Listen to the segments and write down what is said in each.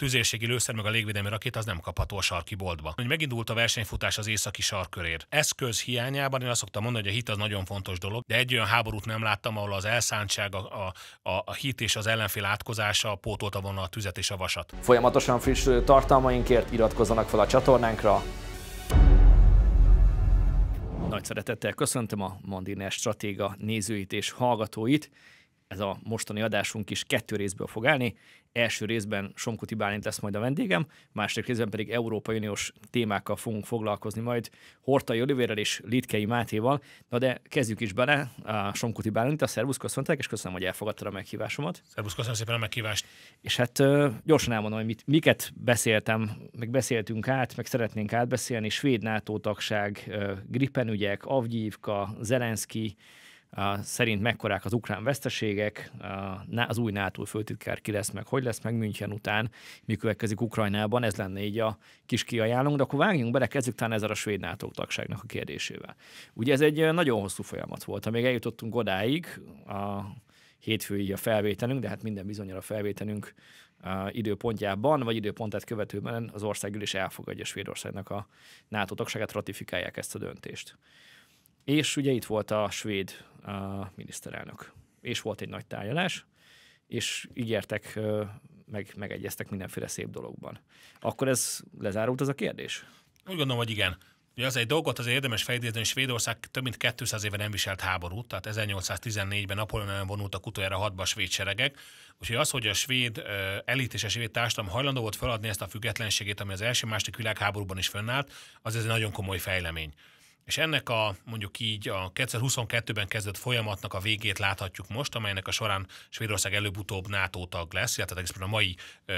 tüzérségi lőszer meg a légvédelmi rakéta az nem kapható a sarki boltba. Hogy megindult a versenyfutás az északi sarkörér. Eszköz hiányában én azt szoktam mondani, hogy a hit az nagyon fontos dolog, de egy olyan háborút nem láttam, ahol az elszántság, a, a, a hit és az ellenfél átkozása pótolta volna a tüzet és a vasat. Folyamatosan friss tartalmainkért iratkozzanak fel a csatornánkra, nagy szeretettel köszöntöm a Mandiner Stratéga nézőit és hallgatóit ez a mostani adásunk is kettő részből fog állni. Első részben Somkuti Bálint lesz majd a vendégem, második részben pedig Európai Uniós témákkal fogunk foglalkozni majd Hortai Olivérrel és Litkei Mátéval. Na de kezdjük is bele. A Somkuti Bálint, a szervusz köszöntek, és köszönöm, hogy elfogadta a meghívásomat. Szervusz, köszönöm szépen a meghívást. És hát gyorsan elmondom, hogy mit, miket beszéltem, meg beszéltünk át, meg szeretnénk átbeszélni. Svéd NATO tagság, Gripen ügyek, Avgyívka, Zelenszky, szerint mekkorák az ukrán veszteségek, az új NATO főtitkár ki lesz, meg hogy lesz, meg München után, mi következik Ukrajnában, ez lenne így a kis kiajánlunk, de akkor vágjunk bele, kezdjük talán ezzel a svéd NATO tagságnak a kérdésével. Ugye ez egy nagyon hosszú folyamat volt, amíg eljutottunk odáig, a hétfői a felvételünk, de hát minden bizonyal a felvételünk időpontjában, vagy időpontát követőben az országgyűlés elfogadja Svédországnak a NATO tagságát, ratifikálják ezt a döntést. És ugye itt volt a svéd a miniszterelnök, és volt egy nagy tárgyalás, és ígértek, meg, megegyeztek mindenféle szép dologban. Akkor ez lezárult az a kérdés? Úgy gondolom, hogy igen. Ugye az egy dolgot azért érdemes fejlődni, hogy Svédország több mint 200 éve nem viselt háborút, tehát 1814-ben Napóleon ellen vonultak utoljára hadba a svéd seregek, úgyhogy az, hogy a svéd elit és a svéd társadalom hajlandó volt feladni ezt a függetlenségét, ami az első második világháborúban is fönnállt, az ez egy nagyon komoly fejlemény. És ennek a mondjuk így a 2022-ben kezdett folyamatnak a végét láthatjuk most, amelynek a során Svédország előbb-utóbb NATO tag lesz, illetve egész a mai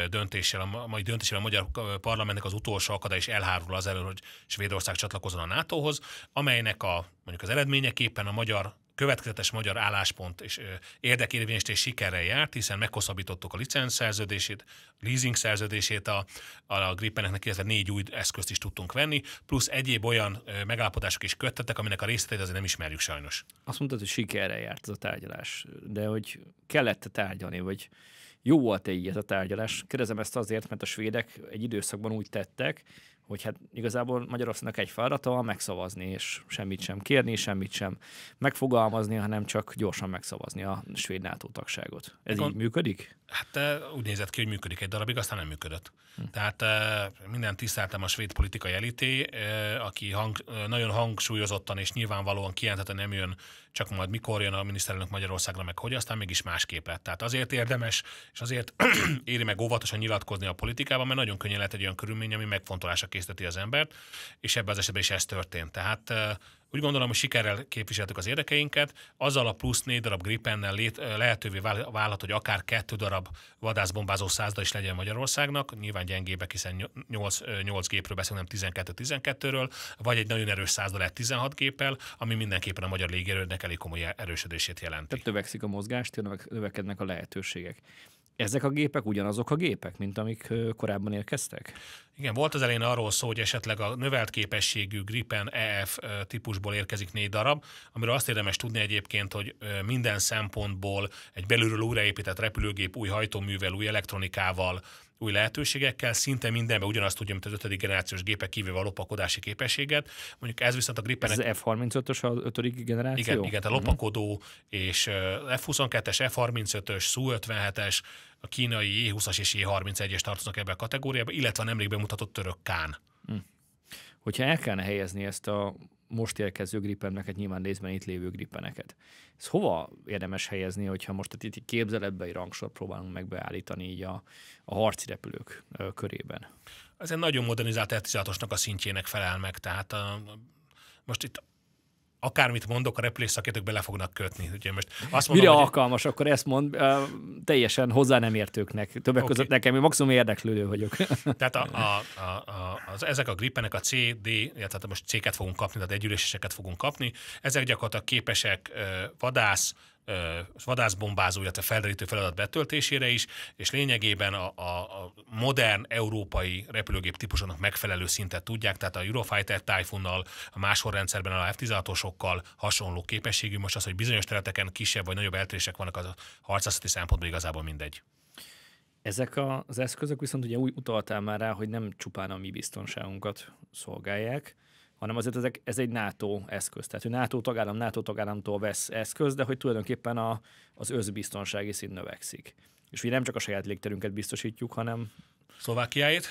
döntéssel, a mai döntéssel a magyar parlamentnek az utolsó akadály is elhárul az elő, hogy Svédország csatlakozzon a NATO-hoz, amelynek a mondjuk az eredményeképpen a magyar következetes magyar álláspont és érdekérvényesítés sikerrel járt, hiszen meghosszabbítottuk a licenc szerződését, leasing szerződését a, a Grippeneknek, illetve négy új eszközt is tudtunk venni, plusz egyéb olyan megállapodások is köttetek, aminek a részleteit azért nem ismerjük sajnos. Azt mondtad, hogy sikerrel járt ez a tárgyalás, de hogy kellett tárgyalni, vagy jó volt-e így ez a tárgyalás? Kérdezem ezt azért, mert a svédek egy időszakban úgy tettek, hogy hát igazából Magyarországnak egy feladata megszavazni, és semmit sem kérni, semmit sem megfogalmazni, hanem csak gyorsan megszavazni a svéd NATO tagságot. Ez Egon, így működik? Hát eh, úgy nézett ki, hogy működik egy darabig, aztán nem működött. Hm. Tehát eh, minden tiszteltem a svéd politikai elité, eh, aki hang, nagyon hangsúlyozottan és nyilvánvalóan kijelentette, nem jön csak majd mikor jön a miniszterelnök Magyarországra, meg hogy aztán mégis másképp lett. Tehát azért érdemes, és azért éri meg óvatosan nyilatkozni a politikában, mert nagyon könnyen lehet egy olyan körülmény, ami megfontolásra készíteti az embert, és ebben az esetben is ez történt. Tehát úgy gondolom, hogy sikerrel képviseltük az érdekeinket, azzal a plusz négy darab Gripennel lét, lehetővé válhat, hogy akár kettő darab vadászbombázó százda is legyen Magyarországnak, nyilván gyengébbek, hiszen 8, 8 gépről beszélünk, nem 12-12-ről, vagy egy nagyon erős százda lehet 16 géppel, ami mindenképpen a magyar légierőnek elég komoly erősödését jelenti. Tehát növekszik a mozgást, növekednek a lehetőségek ezek a gépek ugyanazok a gépek, mint amik korábban érkeztek? Igen, volt az elején arról szó, hogy esetleg a növelt képességű Gripen EF típusból érkezik négy darab, amiről azt érdemes tudni egyébként, hogy minden szempontból egy belülről újraépített repülőgép új hajtóművel, új elektronikával, új lehetőségekkel, szinte mindenben ugyanazt tudja, mint az ötödik generációs gépek kívül a lopakodási képességet. Mondjuk ez viszont a Gripen... Ez az F-35-ös az ötödik generáció? Igen, igen, a mhm. lopakodó uh-huh. és F-22-es, F-35-ös, Su-57-es, a kínai E20-as és E31-es tartoznak ebbe a kategóriába, illetve a nemrég bemutatott török Kán. Hmm hogyha el kellene helyezni ezt a most érkező gripeneket, nyilván nézve itt lévő gripeneket. Ez hova érdemes helyezni, hogyha most itt itt egy rangsor próbálunk megbeállítani így a, a harci repülők ö, körében? Ez egy nagyon modernizált f a szintjének felel meg, tehát a, most itt akármit mondok, a repülés szakértők bele fognak kötni. Ugye most azt mondom, Mire hogy... alkalmas, akkor ezt mond, uh, teljesen hozzá nem értőknek. Többek okay. között nekem, én maximum érdeklődő vagyok. tehát a, a, a, a, az, ezek a gripenek, a CD, tehát most C-ket fogunk kapni, tehát együléseseket fogunk kapni, ezek gyakorlatilag képesek uh, vadász, vadászbombázója, illetve felderítő feladat betöltésére is, és lényegében a, a, a modern európai repülőgép típusának megfelelő szintet tudják, tehát a Eurofighter Typhoonnal, a máshol rendszerben a F-16-osokkal hasonló képességű, most az, hogy bizonyos területeken kisebb vagy nagyobb eltérések vannak, az a harcászati szempontból igazából mindegy. Ezek az eszközök viszont ugye úgy utaltál már rá, hogy nem csupán a mi biztonságunkat szolgálják, hanem azért ezek, ez egy NATO eszköz. Tehát, hogy NATO tagállam NATO tagállamtól vesz eszköz, de hogy tulajdonképpen a, az özbiztonsági szint növekszik. És ugye nem csak a saját légterünket biztosítjuk, hanem... Szlovákiáit?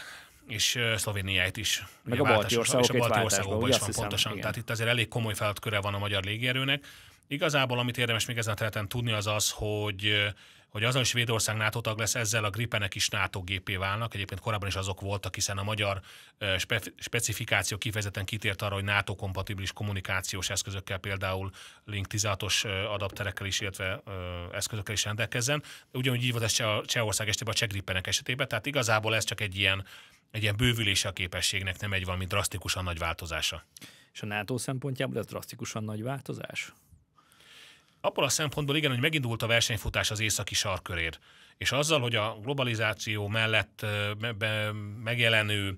és Szlovéniáit is. Meg ugye a balti országok, és a balti országokban is van hiszem, pontosan. Igen. Tehát itt azért elég komoly feladatköre van a magyar légierőnek. Igazából, amit érdemes még ezen a tudni, az az, hogy hogy azon, hogy Svédország NATO tag lesz, ezzel a Gripenek is NATO gépé válnak. Egyébként korábban is azok voltak, hiszen a magyar spe- specifikáció kifejezetten kitért arra, hogy NATO-kompatibilis kommunikációs eszközökkel, például Link 16-os adapterekkel is, illetve eszközökkel is rendelkezzen. Ugyanúgy így volt ez Csehország esetében, a Cseh Gripenek esetében, tehát igazából ez csak egy ilyen egy ilyen bővülése a képességnek, nem egy valami drasztikusan nagy változása. És a NATO szempontjából ez drasztikusan nagy változás? abból a szempontból igen, hogy megindult a versenyfutás az északi sarkörér. És azzal, hogy a globalizáció mellett megjelenő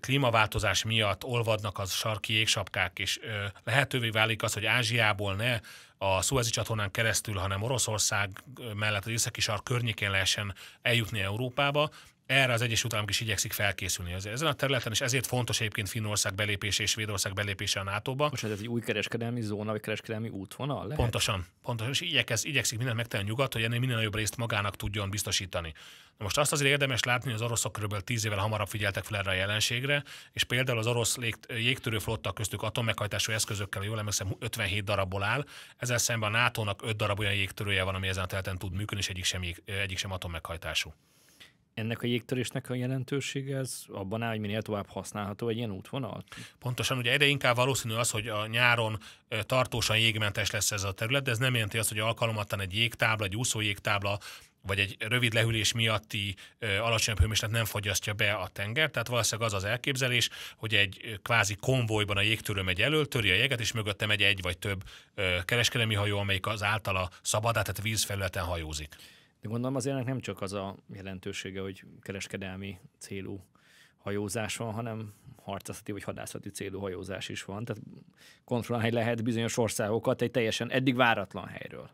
klímaváltozás miatt olvadnak az sarki égsapkák, és lehetővé válik az, hogy Ázsiából ne a Suezi csatornán keresztül, hanem Oroszország mellett az északi sark környékén lehessen eljutni Európába, erre az Egyesült Államok is igyekszik felkészülni az, ezen a területen, és ezért fontos egyébként Finnország belépése és Svédország belépése a NATO-ba. Most ez egy új kereskedelmi zóna, vagy kereskedelmi útvonal lehet? Pontosan, pontosan, és igyekez, igyekszik mindent megtenni a nyugat, hogy ennél minél nagyobb részt magának tudjon biztosítani. Na most azt azért érdemes látni, hogy az oroszok kb. 10 évvel hamarabb figyeltek fel erre a jelenségre, és például az orosz jégtörő flotta köztük atommeghajtású eszközökkel, jól emlékszem, 57 darabból áll, ezzel szemben a NATO-nak 5 darab olyan jégtörője van, ami ezen a területen tud működni, és egyik sem, egyik sem atommeghajtású ennek a jégtörésnek a jelentősége ez abban áll, hogy minél tovább használható egy ilyen útvonal? Pontosan, ugye egyre inkább valószínű az, hogy a nyáron tartósan jégmentes lesz ez a terület, de ez nem jelenti azt, hogy alkalmatlan egy jégtábla, egy úszó jégtábla, vagy egy rövid lehűlés miatti alacsony alacsonyabb hőmérséklet nem fogyasztja be a tenger. Tehát valószínűleg az az elképzelés, hogy egy kvázi konvojban a jégtörő megy elől, töri a jeget, és mögöttem megy egy vagy több kereskedelmi hajó, amelyik az általa szabadát, tehát vízfelületen hajózik. De gondolom azért ennek nem csak az a jelentősége, hogy kereskedelmi célú hajózás van, hanem harcászati vagy hadászati célú hajózás is van. Tehát kontrollálni lehet bizonyos országokat egy teljesen eddig váratlan helyről.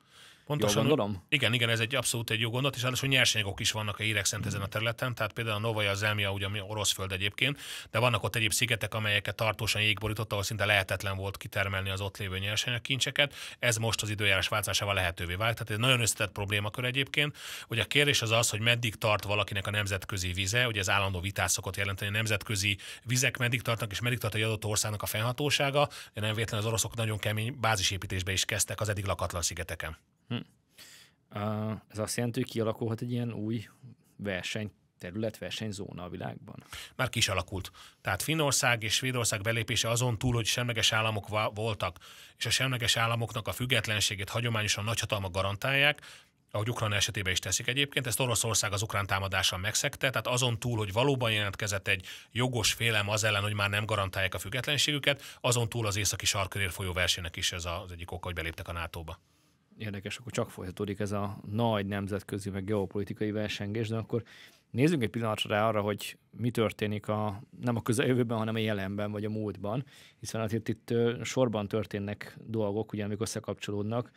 Pontosan, gondolom? Igen, igen, ez egy abszolút egy jó gondot, és ráadásul nyersanyagok is vannak a hírek szerint ezen a területen, tehát például a Novaja, az ugye ami orosz föld egyébként, de vannak ott egyéb szigetek, amelyeket tartósan jégborított, ahol szinte lehetetlen volt kitermelni az ott lévő nyersanyagkincseket. Ez most az időjárás változásával lehetővé vált. Tehát ez nagyon összetett problémakör egyébként. Ugye a kérdés az az, hogy meddig tart valakinek a nemzetközi vize, ugye ez állandó vitás szokott jelenteni, a nemzetközi vizek meddig tartnak, és meddig tart egy adott országnak a fennhatósága. De nem véletlenül az oroszok nagyon kemény bázisépítésbe is kezdtek az eddig lakatlan szigeteken. Hm. Ez azt jelenti, hogy kialakulhat egy ilyen új verseny terület, versenyzóna a világban? Már alakult. Tehát Finnország és Svédország belépése azon túl, hogy semleges államok voltak, és a semleges államoknak a függetlenségét hagyományosan nagyhatalmak garantálják, ahogy Ukrajna esetében is teszik egyébként, ezt Oroszország az ukrán támadással megszegte, tehát azon túl, hogy valóban jelentkezett egy jogos félem az ellen, hogy már nem garantálják a függetlenségüket, azon túl az északi sarkörér folyó versenynek is ez az egyik oka, hogy beléptek a NATO-ba érdekes, akkor csak folytatódik ez a nagy nemzetközi, meg geopolitikai versengés, de akkor nézzünk egy pillanatra rá arra, hogy mi történik a, nem a közeljövőben, hanem a jelenben, vagy a múltban, hiszen hát itt itt sorban történnek dolgok, ugye, amik összekapcsolódnak.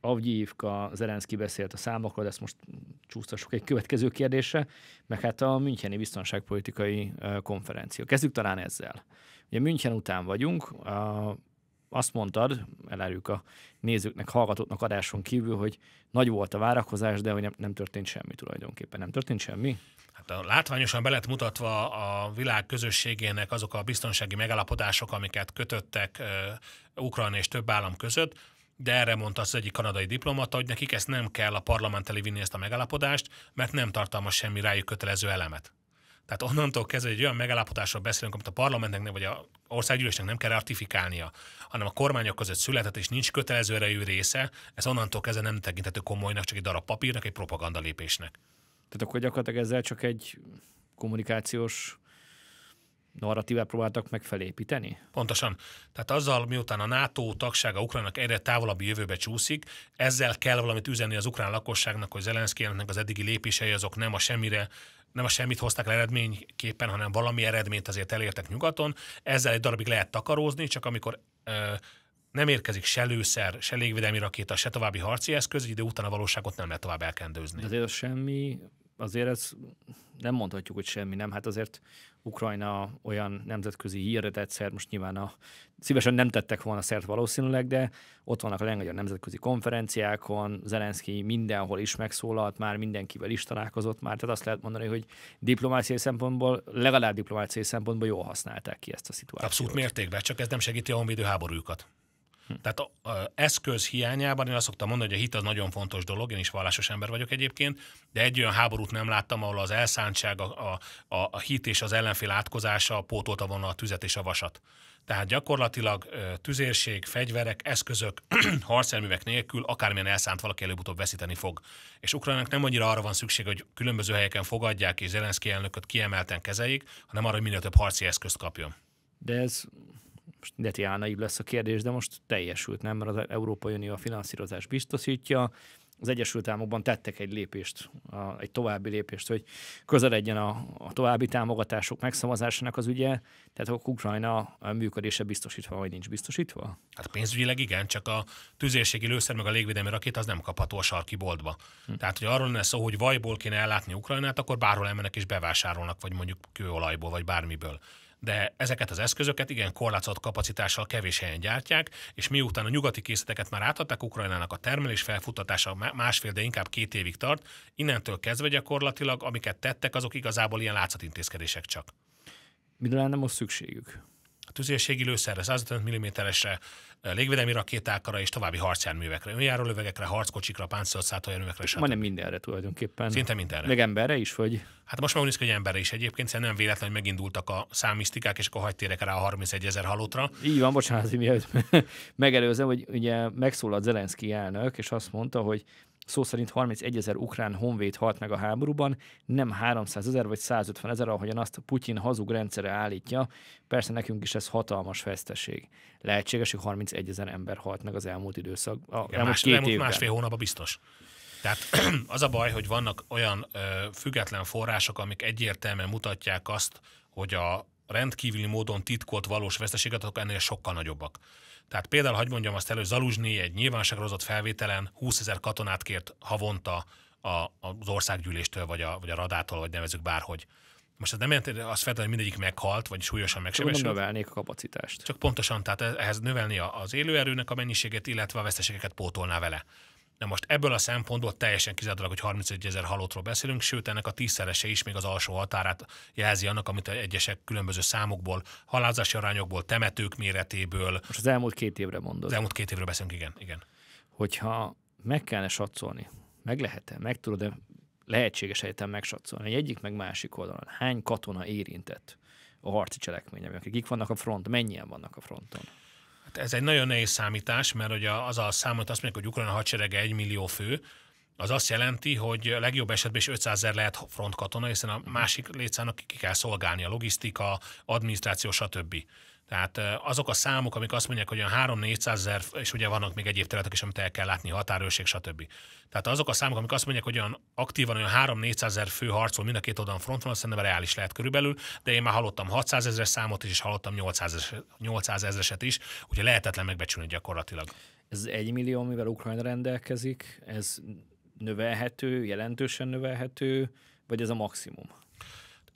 Avgyívka, Zerenszki beszélt a számokról, de ezt most csúsztassuk egy következő kérdésre, meg hát a Müncheni Biztonságpolitikai Konferencia. Kezdjük talán ezzel. Ugye München után vagyunk, azt mondtad, elárjuk a nézőknek, hallgatóknak adáson kívül, hogy nagy volt a várakozás, de hogy nem, nem történt semmi tulajdonképpen. Nem történt semmi? Hát a látványosan be lett mutatva a világ közösségének azok a biztonsági megállapodások, amiket kötöttek uh, Ukrajna és több állam között, de erre mondta az egyik kanadai diplomata, hogy nekik ezt nem kell a parlament elé vinni ezt a megállapodást, mert nem tartalmaz semmi rájuk kötelező elemet. Tehát onnantól kezdve egy olyan megállapodásról beszélünk, amit a parlamentnek vagy a országgyűlésnek nem kell ratifikálnia, hanem a kormányok között született és nincs kötelező erejű része, ez onnantól kezdve nem tekinthető komolynak, csak egy darab papírnak, egy propaganda lépésnek. Tehát akkor gyakorlatilag ezzel csak egy kommunikációs narratívát próbáltak meg felépíteni? Pontosan. Tehát azzal, miután a NATO tagsága Ukrajnak egyre távolabbi jövőbe csúszik, ezzel kell valamit üzenni az ukrán lakosságnak, hogy Zelenszkijnek az eddigi lépései azok nem a semmire nem a semmit hozták le eredményképpen, hanem valami eredményt azért elértek nyugaton. Ezzel egy darabig lehet takarózni, csak amikor ö, nem érkezik se lőszer, se légvédelmi rakéta, se további harci eszköz, idő után a valóságot nem lehet tovább elkendőzni. De azért semmi, azért ez nem mondhatjuk, hogy semmi, nem? Hát azért Ukrajna olyan nemzetközi híret egyszer, hát most nyilván a, szívesen nem tettek volna szert valószínűleg, de ott vannak a legnagyobb nemzetközi konferenciákon, Zelenszky mindenhol is megszólalt, már mindenkivel is találkozott már, tehát azt lehet mondani, hogy diplomáciai szempontból, legalább diplomáciai szempontból jól használták ki ezt a szituációt. Abszolút mértékben, csak ez nem segíti a honvédő háborúkat. Tehát a, a eszköz hiányában én azt szoktam mondani, hogy a hit az nagyon fontos dolog, én is vallásos ember vagyok egyébként, de egy olyan háborút nem láttam, ahol az elszántság, a, a, a hit és az ellenfél átkozása pótolta volna a tüzet és a vasat. Tehát gyakorlatilag tüzérség, fegyverek, eszközök, harcelművek nélkül akármilyen elszánt valaki előbb-utóbb veszíteni fog. És Ukrajnának nem annyira arra van szükség, hogy különböző helyeken fogadják és Zelenszki elnököt kiemelten kezeljék, hanem arra, hogy minél több harci eszközt kapjon. De ez most detiálnaibb lesz a kérdés, de most teljesült, nem? Mert az Európai Unió a finanszírozás biztosítja, az Egyesült Államokban tettek egy lépést, a, egy további lépést, hogy közeledjen a, a további támogatások megszavazásának az ügye, tehát a Ukrajna működése biztosítva vagy nincs biztosítva? Hát pénzügyileg igen, csak a tüzérségi lőszer meg a légvédelmi rakét az nem kapható a sarki boltba. Hm. Tehát, hogy arról lenne szó, hogy vajból kéne ellátni Ukrajnát, akkor bárhol emelnek és bevásárolnak, vagy mondjuk kőolajból, vagy bármiből de ezeket az eszközöket igen korlátozott kapacitással kevés helyen gyártják, és miután a nyugati készleteket már átadták Ukrajnának a termelés felfutatása másfél, de inkább két évig tart, innentől kezdve gyakorlatilag amiket tettek, azok igazából ilyen látszatintézkedések csak. Mire lenne most szükségük? a tüzérségi lőszerre, 155 mm-esre, eh, légvédelmi rakétákra és további harcjárművekre, önjáró lövegekre, harckocsikra, páncélos járművekre. Stb. Majdnem mindenre tulajdonképpen. Szinte mindenre. Meg emberre is, vagy? Hát most már úgy néz ki, hogy emberre is egyébként, szerintem nem véletlen, hogy megindultak a számisztikák, és akkor hagytérek rá a 31 ezer halottra. Így van, bocsánat, hogy mielőtt megelőzem, hogy ugye megszólalt Zelenszki elnök, és azt mondta, hogy Szó szerint 31 ezer ukrán honvéd halt meg a háborúban, nem 300 ezer vagy 150 ezer, ahogyan azt Putyin hazug rendszere állítja. Persze nekünk is ez hatalmas veszteség. Lehetséges, hogy 31 ezer ember halt meg az elmúlt időszak, a, ja, elmúlt más, két elmúlt évben. másfél hónapban biztos. Tehát az a baj, hogy vannak olyan ö, független források, amik egyértelműen mutatják azt, hogy a rendkívüli módon titkolt valós veszteséget, akkor ennél sokkal nagyobbak. Tehát például, hogy mondjam azt elő, Zaluzsni egy nyilvánosságra hozott felvételen 20 ezer katonát kért havonta a, az országgyűléstől, vagy a, vagy a radától, vagy nevezük bárhogy. Most ez nem jelenti azt feltétlenül, hogy mindegyik meghalt, vagy súlyosan megsebesült. Csak növelnék a kapacitást. Csak pontosan, tehát ehhez növelni az élőerőnek a mennyiségét, illetve a veszteségeket pótolná vele. Na most ebből a szempontból teljesen kizárólag, hogy 35 ezer halottról beszélünk, sőt ennek a tízszerese is még az alsó határát jelzi annak, amit egyesek különböző számokból, halázási arányokból, temetők méretéből. Most az elmúlt két évre mondod. Az elmúlt két évre beszélünk, igen. igen. Hogyha meg kellene satszolni, meg lehet-e, meg tudod-e lehetséges egyetem megsatszolni, hogy egyik meg másik oldalon hány katona érintett a harci cselekményben, akik vannak a front, mennyien vannak a fronton? Hát ez egy nagyon nehéz számítás, mert hogy az a számot azt mondjuk, hogy Ukrajna hadserege 1 millió fő, az azt jelenti, hogy a legjobb esetben is 500 ezer lehet frontkatona, hiszen a másik létszának ki kell szolgálni a logisztika, adminisztráció, stb. Tehát azok a számok, amik azt mondják, hogy a 3-400 ezer, és ugye vannak még egyéb területek is, amit el kell látni, határőrség, stb. Tehát azok a számok, amik azt mondják, hogy olyan aktívan olyan 3-400 ezer fő harcol mind a két oldalon fronton, azt szerintem reális lehet körülbelül, de én már hallottam 600 ezer számot is, és hallottam 800 ezreset is, ugye lehetetlen megbecsülni gyakorlatilag. Ez egy millió, mivel Ukrajna rendelkezik, ez növelhető, jelentősen növelhető, vagy ez a maximum?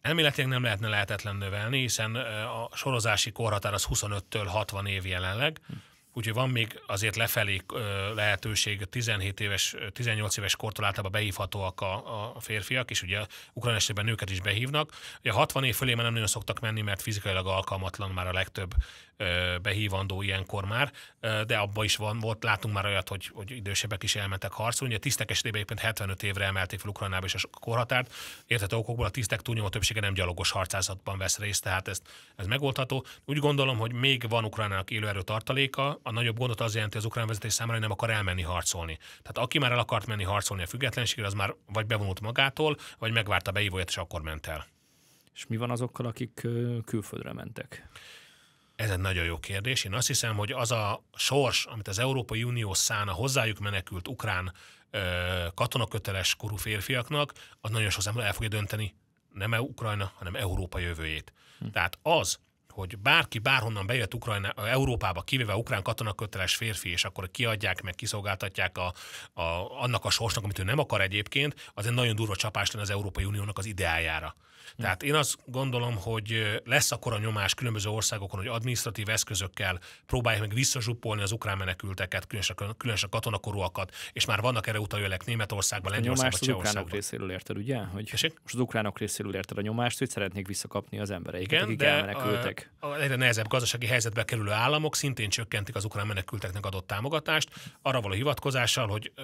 Elméletileg nem lehetne lehetetlen növelni, hiszen a sorozási korhatár az 25-től 60 év jelenleg, úgyhogy van még azért lefelé lehetőség, 17 éves, 18 éves kortól általában behívhatóak a, a férfiak, és ugye ukrán esetben nőket is behívnak. Ugye 60 év fölé már nem nagyon szoktak menni, mert fizikailag alkalmatlan már a legtöbb behívandó ilyenkor már, de abba is van, volt, látunk már olyat, hogy, hogy idősebbek is elmentek harcolni. A tisztek esetében egyébként 75 évre emelték fel Ukrajnába is a korhatárt. Érthető okokból a tisztek túlnyomó többsége nem gyalogos harcászatban vesz részt, tehát ezt, ez megoldható. Úgy gondolom, hogy még van Ukrajnának élőerő tartaléka, a nagyobb gondot az jelenti az ukrán vezetés számára, hogy nem akar elmenni harcolni. Tehát aki már el akart menni harcolni a függetlenségre, az már vagy bevonult magától, vagy megvárta behívóját, és akkor ment el. És mi van azokkal, akik külföldre mentek? Ez egy nagyon jó kérdés. Én azt hiszem, hogy az a sors, amit az Európai Unió szána hozzájuk menekült ukrán ö, katonaköteles korú férfiaknak, az nagyon sok el fogja dönteni nem e- Ukrajna, hanem Európa jövőjét. Hm. Tehát az, hogy bárki bárhonnan bejött Ukrajna, Európába, kivéve ukrán katonaköteles férfi, és akkor kiadják, meg kiszolgáltatják a, a, annak a sorsnak, amit ő nem akar egyébként, az egy nagyon durva csapás lenne az Európai Uniónak az ideájára. Hm. Tehát én azt gondolom, hogy lesz akkor a nyomás különböző országokon, hogy administratív eszközökkel próbálják meg visszazsupolni az ukrán menekülteket, különösen, különösen katonakorúakat, és már vannak erre utalőlek Németországban, Lengyelországban, Csehországban. Az ukránok részéről érted, ugye? Hogy Tessék? most az ukránok részéről érted a nyomást, hogy szeretnék visszakapni az embereiket, Igen, akik de elmenekültek. A, a, egyre nehezebb gazdasági helyzetbe kerülő államok szintén csökkentik az ukrán menekülteknek adott támogatást, arra való hivatkozással, hogy ö,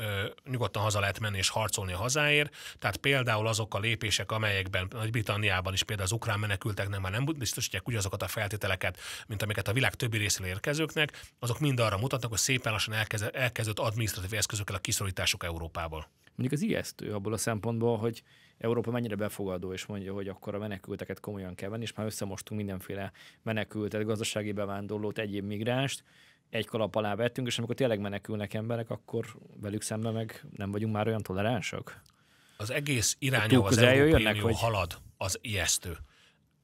nyugodtan haza lehet menni és harcolni a hazáért. Tehát például azok a lépések, amelyekben nagy britanniában is például az ukrán menekülteknek már nem biztosítják ugyanazokat a feltételeket, mint amiket a világ többi részéről érkezőknek, azok mind arra mutatnak, hogy szépen lassan elkezdett, adminisztratív eszközökkel a kiszorítások Európából. Mondjuk az ijesztő abból a szempontból, hogy Európa mennyire befogadó, és mondja, hogy akkor a menekülteket komolyan kell venni, és már összemostunk mindenféle menekültet, gazdasági bevándorlót, egyéb migránst, egy kalap alá vettünk, és amikor tényleg menekülnek emberek, akkor velük szemben meg nem vagyunk már olyan toleránsak az egész irányú az Európai Unió halad, az ijesztő.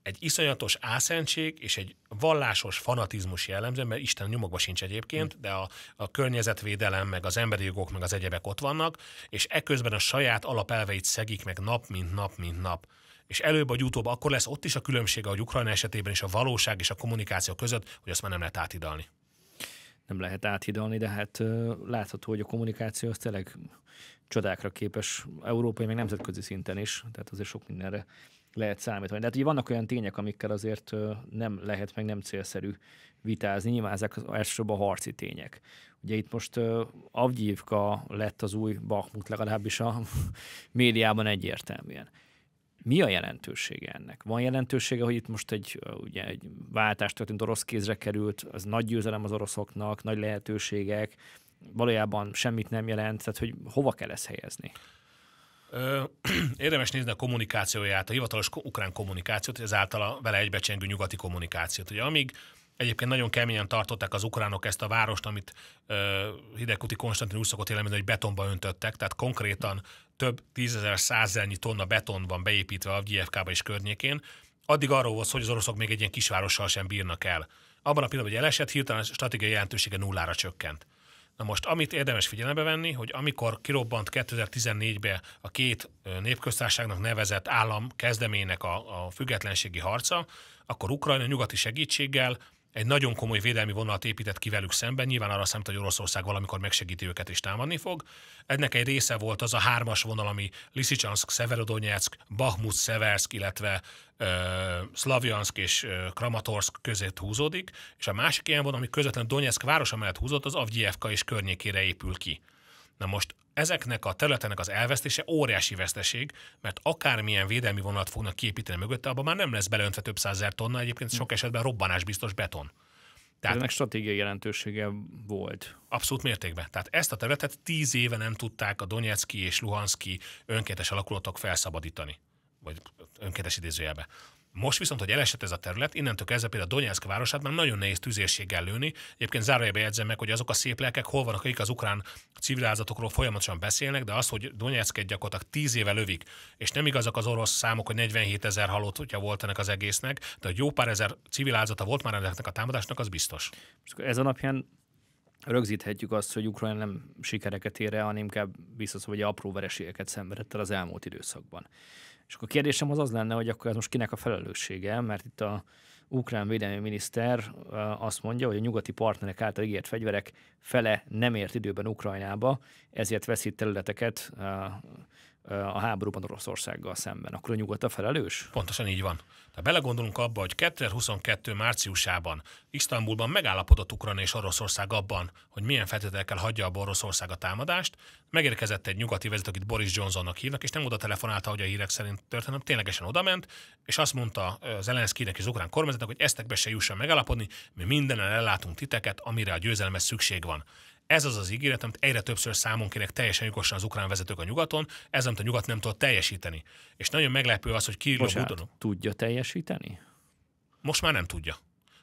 Egy iszonyatos álszentség és egy vallásos fanatizmus jellemző, mert Isten nyomokba sincs egyébként, de a, a környezetvédelem, meg az emberi jogok, meg az egyebek ott vannak, és eközben a saját alapelveit szegik meg nap, mint nap, mint nap és előbb vagy utóbb akkor lesz ott is a különbség, ahogy Ukrajna esetében is a valóság és a kommunikáció között, hogy azt már nem lehet átidalni nem lehet áthidalni, de hát látható, hogy a kommunikáció az tényleg csodákra képes európai, meg nemzetközi szinten is, tehát azért sok mindenre lehet számítani. De hát ugye vannak olyan tények, amikkel azért nem lehet, meg nem célszerű vitázni, nyilván ezek az elsősorban harci tények. Ugye itt most Avgyívka lett az új Bakmut, legalábbis a médiában egyértelműen. Mi a jelentősége ennek? Van jelentősége, hogy itt most egy, ugye, egy váltás történt, orosz kézre került, az nagy győzelem az oroszoknak, nagy lehetőségek, valójában semmit nem jelent, tehát hogy hova kell ezt helyezni? Érdemes nézni a kommunikációját, a hivatalos ukrán kommunikációt, és ezáltal a vele egybecsengő nyugati kommunikációt. Ugye amíg Egyébként nagyon keményen tartották az ukránok ezt a várost, amit uh, Hidegkuti Konstantin úgy szokott élelmezni, hogy betonba öntöttek, tehát konkrétan több tízezer, százernyi tonna beton van beépítve a GFK-ba és környékén. Addig arról volt hogy az oroszok még egy ilyen kisvárossal sem bírnak el. Abban a pillanatban, hogy elesett, hirtelen a stratégiai jelentősége nullára csökkent. Na most, amit érdemes figyelembe venni, hogy amikor kirobbant 2014-ben a két népköztárságnak nevezett állam kezdemének a, a függetlenségi harca, akkor Ukrajna nyugati segítséggel egy nagyon komoly védelmi vonalat épített ki velük szemben, nyilván arra számít, hogy Oroszország valamikor megsegíti őket és támadni fog. Ennek egy része volt az a hármas vonal, ami Lisicsansk, Severodonyeck, Bahmut, Seversk, illetve ö, Slavjansk és ö, Kramatorsk között húzódik, és a másik ilyen vonal, ami közvetlenül Donetsk városa mellett húzott, az Avgyevka és környékére épül ki. Na most ezeknek a területenek az elvesztése óriási veszteség, mert akármilyen védelmi vonalat fognak kiépíteni mögötte, abban már nem lesz beleöntve több százer tonna, egyébként sok hm. esetben robbanásbiztos beton. Tehát, ennek stratégiai jelentősége volt. Abszolút mértékben. Tehát ezt a területet tíz éve nem tudták a Donetszki és Luhanszki önkéntes alakulatok felszabadítani. Vagy önkéntes idézőjelben. Most viszont, hogy elesett ez a terület, innentől kezdve például a Donetsk városát már nagyon nehéz tüzérséggel lőni. Egyébként zárójelbe jegyzem meg, hogy azok a szép lelkek hol vannak, akik az ukrán civilizatokról folyamatosan beszélnek, de az, hogy Donetsket gyakorlatilag 10 éve lövik, és nem igazak az orosz számok, hogy 47 ezer halott, hogyha volt ennek az egésznek, de hogy jó pár ezer civilizata volt már ennek a támadásnak, az biztos. Ez napján rögzíthetjük azt, hogy Ukrajna nem sikereket ér el, hanem inkább biztos, hogy apró vereségeket szenvedett el az elmúlt időszakban. És akkor a kérdésem az az lenne, hogy akkor ez most kinek a felelőssége, mert itt a ukrán védelmi miniszter eh, azt mondja, hogy a nyugati partnerek által ígért fegyverek fele nem ért időben Ukrajnába, ezért veszít területeket eh, a háborúban Oroszországgal szemben, akkor a nyugat a felelős? Pontosan így van. Tehát belegondolunk abba, hogy 2022. márciusában Isztambulban megállapodott ukrán és Oroszország abban, hogy milyen feltételekkel hagyja abba Oroszország a támadást. Megérkezett egy nyugati vezető, akit Boris Johnsonnak hívnak, és nem oda telefonálta, hogy a hírek szerint történet, ténylegesen odament, és azt mondta Zelenszkinek és az ukrán kormányzatnak, hogy eztekbe se jusson megállapodni, mi mindenen ellátunk titeket, amire a győzelme szükség van. Ez az az ígéret, amit egyre többször számon kérek teljesen jogosan az ukrán vezetők a nyugaton, ez amit a nyugat nem tud teljesíteni. És nagyon meglepő az, hogy Kirill hát Budanov... tudja teljesíteni? Most már nem tudja.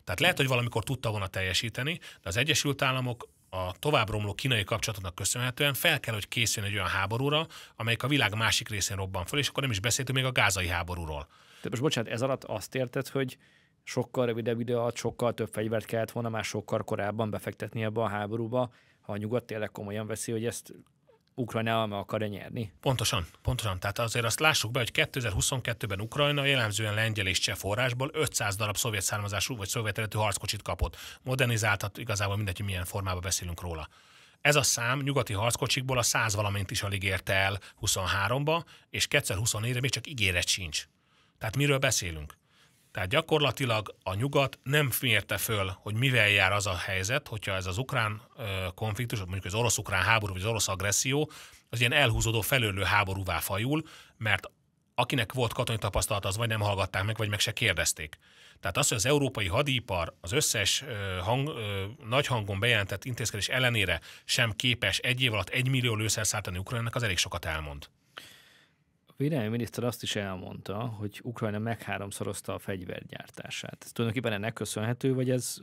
Tehát lehet, hogy valamikor tudta volna teljesíteni, de az Egyesült Államok a tovább romló kínai kapcsolatnak köszönhetően fel kell, hogy készüljön egy olyan háborúra, amelyik a világ másik részén robban fel, és akkor nem is beszéltünk még a gázai háborúról. De most bocsánat, ez alatt azt érted, hogy sokkal rövidebb idő alatt sokkal több fegyvert kellett volna már sokkal korábban befektetni ebbe a háborúba, ha a nyugat tényleg komolyan veszi, hogy ezt Ukrajna meg akar-e nyerni. Pontosan, pontosan. Tehát azért azt lássuk be, hogy 2022-ben Ukrajna jellemzően lengyel és cseh forrásból 500 darab szovjet származású vagy szovjet eredetű harckocsit kapott. Modernizáltat igazából mindegy, milyen formában beszélünk róla. Ez a szám nyugati harckocsikból a 100 valamint is alig érte el 23-ba, és 2024-re még csak ígéret sincs. Tehát miről beszélünk? Tehát gyakorlatilag a nyugat nem mérte föl, hogy mivel jár az a helyzet, hogyha ez az ukrán konfliktus, mondjuk az orosz-ukrán háború, vagy az orosz agresszió, az ilyen elhúzódó felőlő háborúvá fajul, mert akinek volt katonai tapasztalata, az vagy nem hallgatták meg, vagy meg se kérdezték. Tehát az, hogy az európai hadipar az összes hang, nagy hangon bejelentett intézkedés ellenére sem képes egy év alatt egy millió lőszer szállítani Ukrajnának, az elég sokat elmond védelmi miniszter azt is elmondta, hogy Ukrajna megháromszorozta a fegyvergyártását. Ez tulajdonképpen ennek köszönhető, vagy ez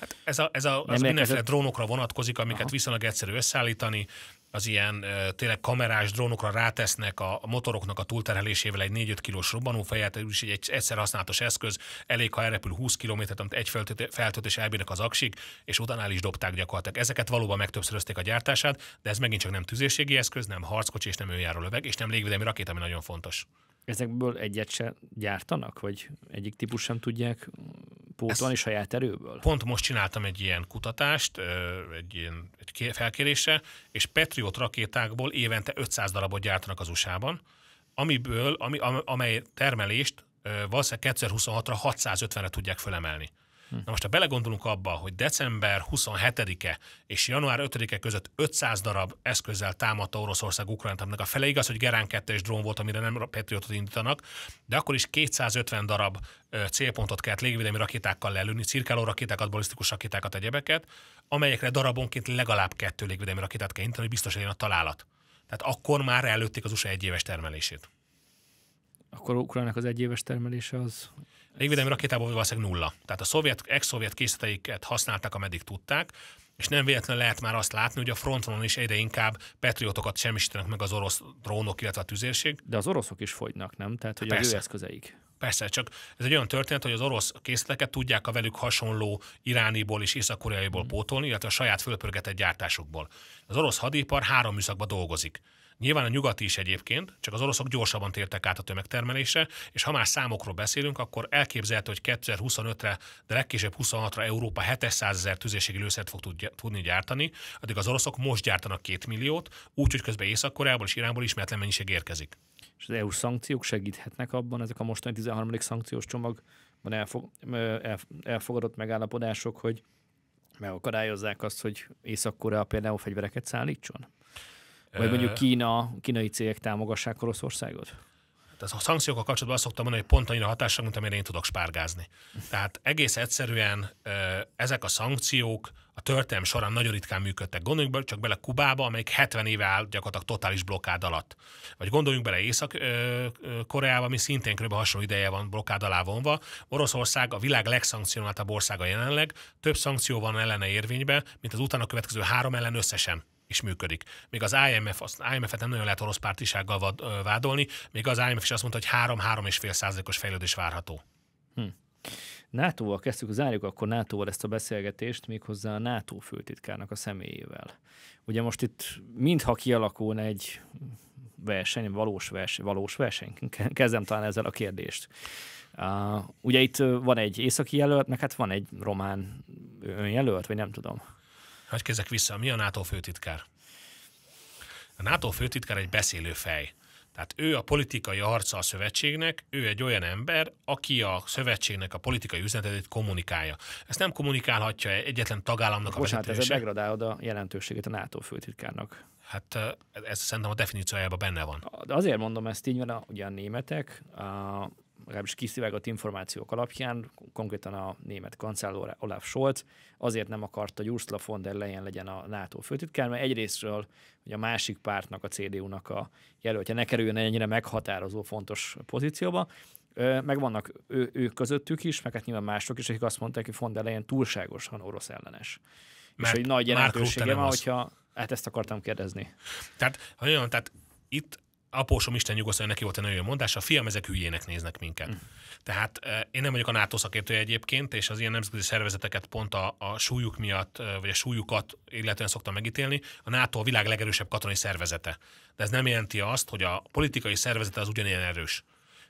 Hát ez a, ez a, az mindenféle ez a... drónokra vonatkozik, amiket Aha. viszonylag egyszerű összeállítani, az ilyen tényleg kamerás drónokra rátesznek a motoroknak a túlterhelésével egy 4-5 kilós robbanófejet, úgyis egy egyszer használatos eszköz, elég, ha elrepül 20 km, amit egy feltöltés elbírnak az aksik, és utána is dobták gyakorlatilag. Ezeket valóban megtöbbszörözték a gyártását, de ez megint csak nem tüzérségi eszköz, nem harckocsi, és nem önjáró löveg, és nem légvédelmi rakéta, ami nagyon fontos ezekből egyet se gyártanak, vagy egyik típus sem tudják pótolni Ezt saját erőből? Pont most csináltam egy ilyen kutatást, egy ilyen egy felkérésre, és Patriot rakétákból évente 500 darabot gyártanak az USA-ban, amiből, ami, amely termelést valószínűleg 2026-ra 650-re tudják fölemelni. Hm. Na most, ha belegondolunk abba, hogy december 27-e és január 5-e között 500 darab eszközzel támadta Oroszország Ukrajnát, aminek a fele igaz, hogy Gerán 2 drón volt, amire nem Patriotot indítanak, de akkor is 250 darab célpontot kellett légvédelmi rakétákkal lelőni, cirkáló rakétákat, balisztikus rakétákat, egyebeket, amelyekre darabonként legalább kettő légvédelmi rakétát kell indítani, hogy biztos legyen a találat. Tehát akkor már előtték az USA egyéves termelését. Akkor Ukrajnának az egyéves termelése az Légvédelmi rakétából valószínűleg nulla. Tehát a szovjet, ex-szovjet készleteiket használták, ameddig tudták, és nem véletlenül lehet már azt látni, hogy a frontvonalon is egyre inkább patriotokat semmisítenek meg az orosz drónok, illetve a tüzérség. De az oroszok is fogynak, nem? Tehát, hogy Persze. az ő eszközeik. Persze, csak ez egy olyan történet, hogy az orosz készleteket tudják a velük hasonló irániból és észak-koreaiból mm. pótolni, illetve a saját fölpörgetett gyártásukból. Az orosz hadipar három műszakban dolgozik. Nyilván a nyugati is egyébként, csak az oroszok gyorsabban tértek át a tömegtermelésre, és ha már számokról beszélünk, akkor elképzelhető, hogy 2025-re, de legkésőbb 26-ra Európa 700 ezer tüzérségi lőszert fog tudni gyártani, addig az oroszok most gyártanak 2 milliót, úgyhogy közben Észak-Koreából és Iránból ismeretlen mennyiség érkezik. És az EU szankciók segíthetnek abban, ezek a mostani 13. szankciós csomagban elfog, elfogadott megállapodások, hogy megakadályozzák azt, hogy Észak-Korea például fegyvereket szállítson? Vagy mondjuk Kína, kínai cégek támogassák Oroszországot? Tehát a szankciókkal kapcsolatban azt szoktam mondani, hogy pont annyira hatással, mint amire én tudok spárgázni. Tehát egész egyszerűen ezek a szankciók a történelm során nagyon ritkán működtek. Gondoljunk bele, csak bele Kubába, amelyik 70 éve áll gyakorlatilag totális blokkád alatt. Vagy gondoljunk bele Észak-Koreába, ami szintén kb. hasonló ideje van blokkád alá vonva. Oroszország a világ legszankcionáltabb országa jelenleg, több szankció van ellene érvényben, mint az utána következő három ellen összesen is működik. Még az IMF, az IMF-et nem nagyon lehet orosz pártisággal vádolni, még az IMF is azt mondta, hogy 3-3,5 százalékos fejlődés várható. Hm. NATO-val kezdtük, zárjuk akkor NATO-val ezt a beszélgetést, méghozzá a NATO főtitkárnak a személyével. Ugye most itt mintha kialakulna egy verseny, valós verseny, valós verseny. Kezdem talán ezzel a kérdést. Uh, ugye itt van egy északi jelölt, meg hát van egy román önjelölt, vagy nem tudom. Hogy kezdek vissza, mi a NATO főtitkár? A NATO főtitkár egy beszélő fej. Tehát ő a politikai harca a szövetségnek, ő egy olyan ember, aki a szövetségnek a politikai üzenetét kommunikálja. Ezt nem kommunikálhatja egyetlen tagállamnak a vezetése. Hát ez megradálod a jelentőségét a NATO főtitkárnak. Hát ez szerintem a definíciójában benne van. De azért mondom ezt így, mert a, ugye a németek a legalábbis kiszivárgott információk alapján, konkrétan a német kancellár Olaf Scholz azért nem akarta, hogy Ursula von der Leyen legyen a NATO főtitkár, mert egyrésztről hogy a másik pártnak, a CDU-nak a jelöltje ne kerüljön ennyire meghatározó fontos pozícióba, meg vannak ő, ők közöttük is, meg hát nyilván mások is, akik azt mondták, hogy von der Leyen túlságosan orosz ellenes. Mert, és hogy nagy jelentősége van, hogyha... Hát ezt akartam kérdezni. Tehát, ha jön, tehát itt apósom Isten nyugosztal, neki volt egy nagyon jó mondás, a fiam ezek hülyének néznek minket. Mm. Tehát én nem vagyok a NATO szakértője egyébként, és az ilyen nemzetközi szervezeteket pont a, a súlyuk miatt, vagy a súlyukat illetően szoktam megítélni. A NATO a világ legerősebb katonai szervezete. De ez nem jelenti azt, hogy a politikai szervezete az ugyanilyen erős.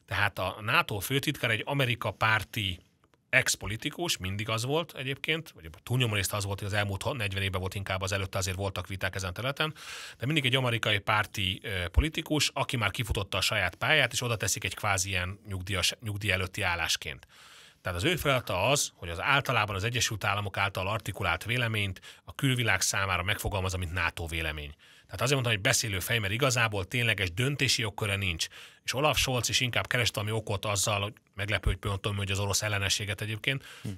Tehát a NATO főtitkár egy Amerika párti ex-politikus, mindig az volt egyébként, vagy túlnyomó részt az volt, hogy az elmúlt 40 évben volt inkább, az előtte azért voltak viták ezen területen, de mindig egy amerikai párti politikus, aki már kifutotta a saját pályát, és oda teszik egy kvázi ilyen nyugdíjas, nyugdíj előtti állásként. Tehát az ő feladata az, hogy az általában az Egyesült Államok által artikulált véleményt a külvilág számára megfogalmaz, mint NATO vélemény. Tehát azért mondtam, hogy beszélő fej, mert igazából tényleges döntési jogköre nincs. És Olaf Scholz is inkább kereste ami okot azzal, hogy meglepő, hogy pont hogy az orosz ellenességet egyébként, hm.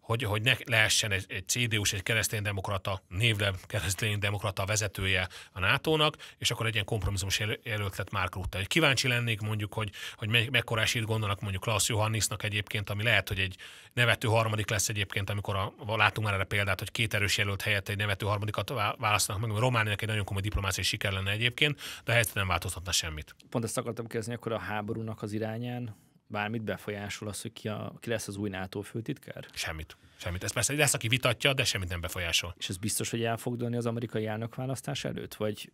hogy, hogy ne lehessen egy, egy CDU-s, egy kereszténydemokrata, névre kereszténydemokrata vezetője a NATO-nak, és akkor egy ilyen kompromisszumos jelölt lett Mark Rutte. Kíváncsi lennék mondjuk, hogy, hogy mekkora esélyt gondolnak mondjuk Klaus Johannisnak egyébként, ami lehet, hogy egy nevető harmadik lesz egyébként, amikor a, látunk már erre példát, hogy két erős jelölt helyett egy nevető harmadikat választanak meg, hogy Romániának egy nagyon komoly diplomáciai siker lenne egyébként, de a helyzet nem változtatna semmit. Pont ezt akartam kérdezni, akkor a háborúnak az irányán bármit befolyásol az, hogy ki, a, ki lesz az új NATO főtitkár? Semmit. Semmit. Ez persze lesz, aki vitatja, de semmit nem befolyásol. És ez biztos, hogy el fog dőlni az amerikai elnökválasztás előtt? Vagy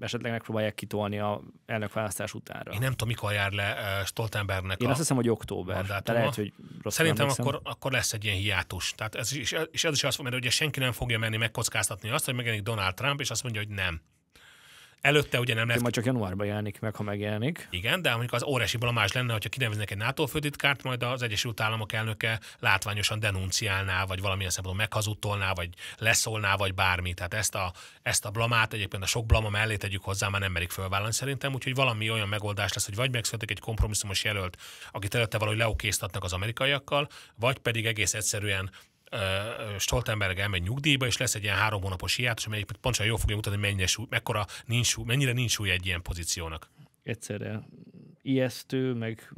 esetleg megpróbálják kitolni a elnökválasztás utára. Én nem tudom, mikor jár le eh, Stoltenbergnek Én a azt hiszem, hogy október. De lehet, hogy Szerintem akkor, akkor lesz egy ilyen hiátus. Tehát ez, is, és ez is azt mondja, mert ugye senki nem fogja menni megkockáztatni azt, hogy megjelenik Donald Trump, és azt mondja, hogy nem. Előtte ugye nem lesz. Majd csak januárban jelenik meg, ha megjelenik. Igen, de mondjuk az óriási balomás lenne, hogyha kineveznek egy NATO főtitkárt, majd az Egyesült Államok elnöke látványosan denunciálná, vagy valamilyen szempontból meghazudtolná, vagy leszólná, vagy bármi. Tehát ezt a, ezt a blamát egyébként a sok blama mellé tegyük hozzá, már nem merik fölvállalni szerintem, úgyhogy valami olyan megoldás lesz, hogy vagy megszületik egy kompromisszumos jelölt, akit előtte valahogy leokéztatnak az amerikaiakkal, vagy pedig egész egyszerűen Stoltenberg elmegy nyugdíjba, és lesz egy ilyen három hónapos hiátus, amelyik pontosan jól fogja mutatni, mennyire súly, mekkora, nincs súly, mennyire nincs súly egy ilyen pozíciónak. Egyszerre ijesztő, meg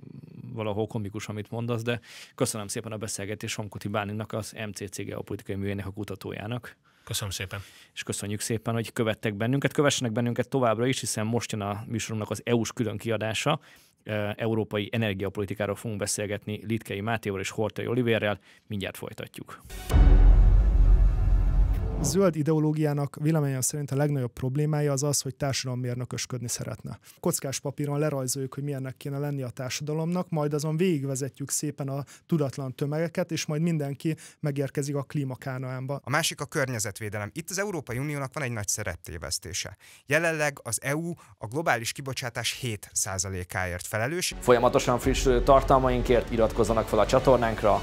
valahol komikus, amit mondasz, de köszönöm szépen a beszélgetés Homkoti Báninnak, az MCC geopolitikai művének a kutatójának. Köszönöm szépen. És köszönjük szépen, hogy követtek bennünket. Kövessenek bennünket továbbra is, hiszen most jön a műsorunknak az EU-s külön kiadása, E, európai energiapolitikáról fogunk beszélgetni Litkei Mátéval és Hortai Olivérrel. Mindjárt folytatjuk zöld ideológiának véleményem szerint a legnagyobb problémája az az, hogy mérnökösködni szeretne. Kockás papíron lerajzoljuk, hogy milyennek kéne lenni a társadalomnak, majd azon végigvezetjük szépen a tudatlan tömegeket, és majd mindenki megérkezik a klímakánaámba. A másik a környezetvédelem. Itt az Európai Uniónak van egy nagy szereptévesztése. Jelenleg az EU a globális kibocsátás 7%-áért felelős. Folyamatosan friss tartalmainkért iratkozzanak fel a csatornánkra,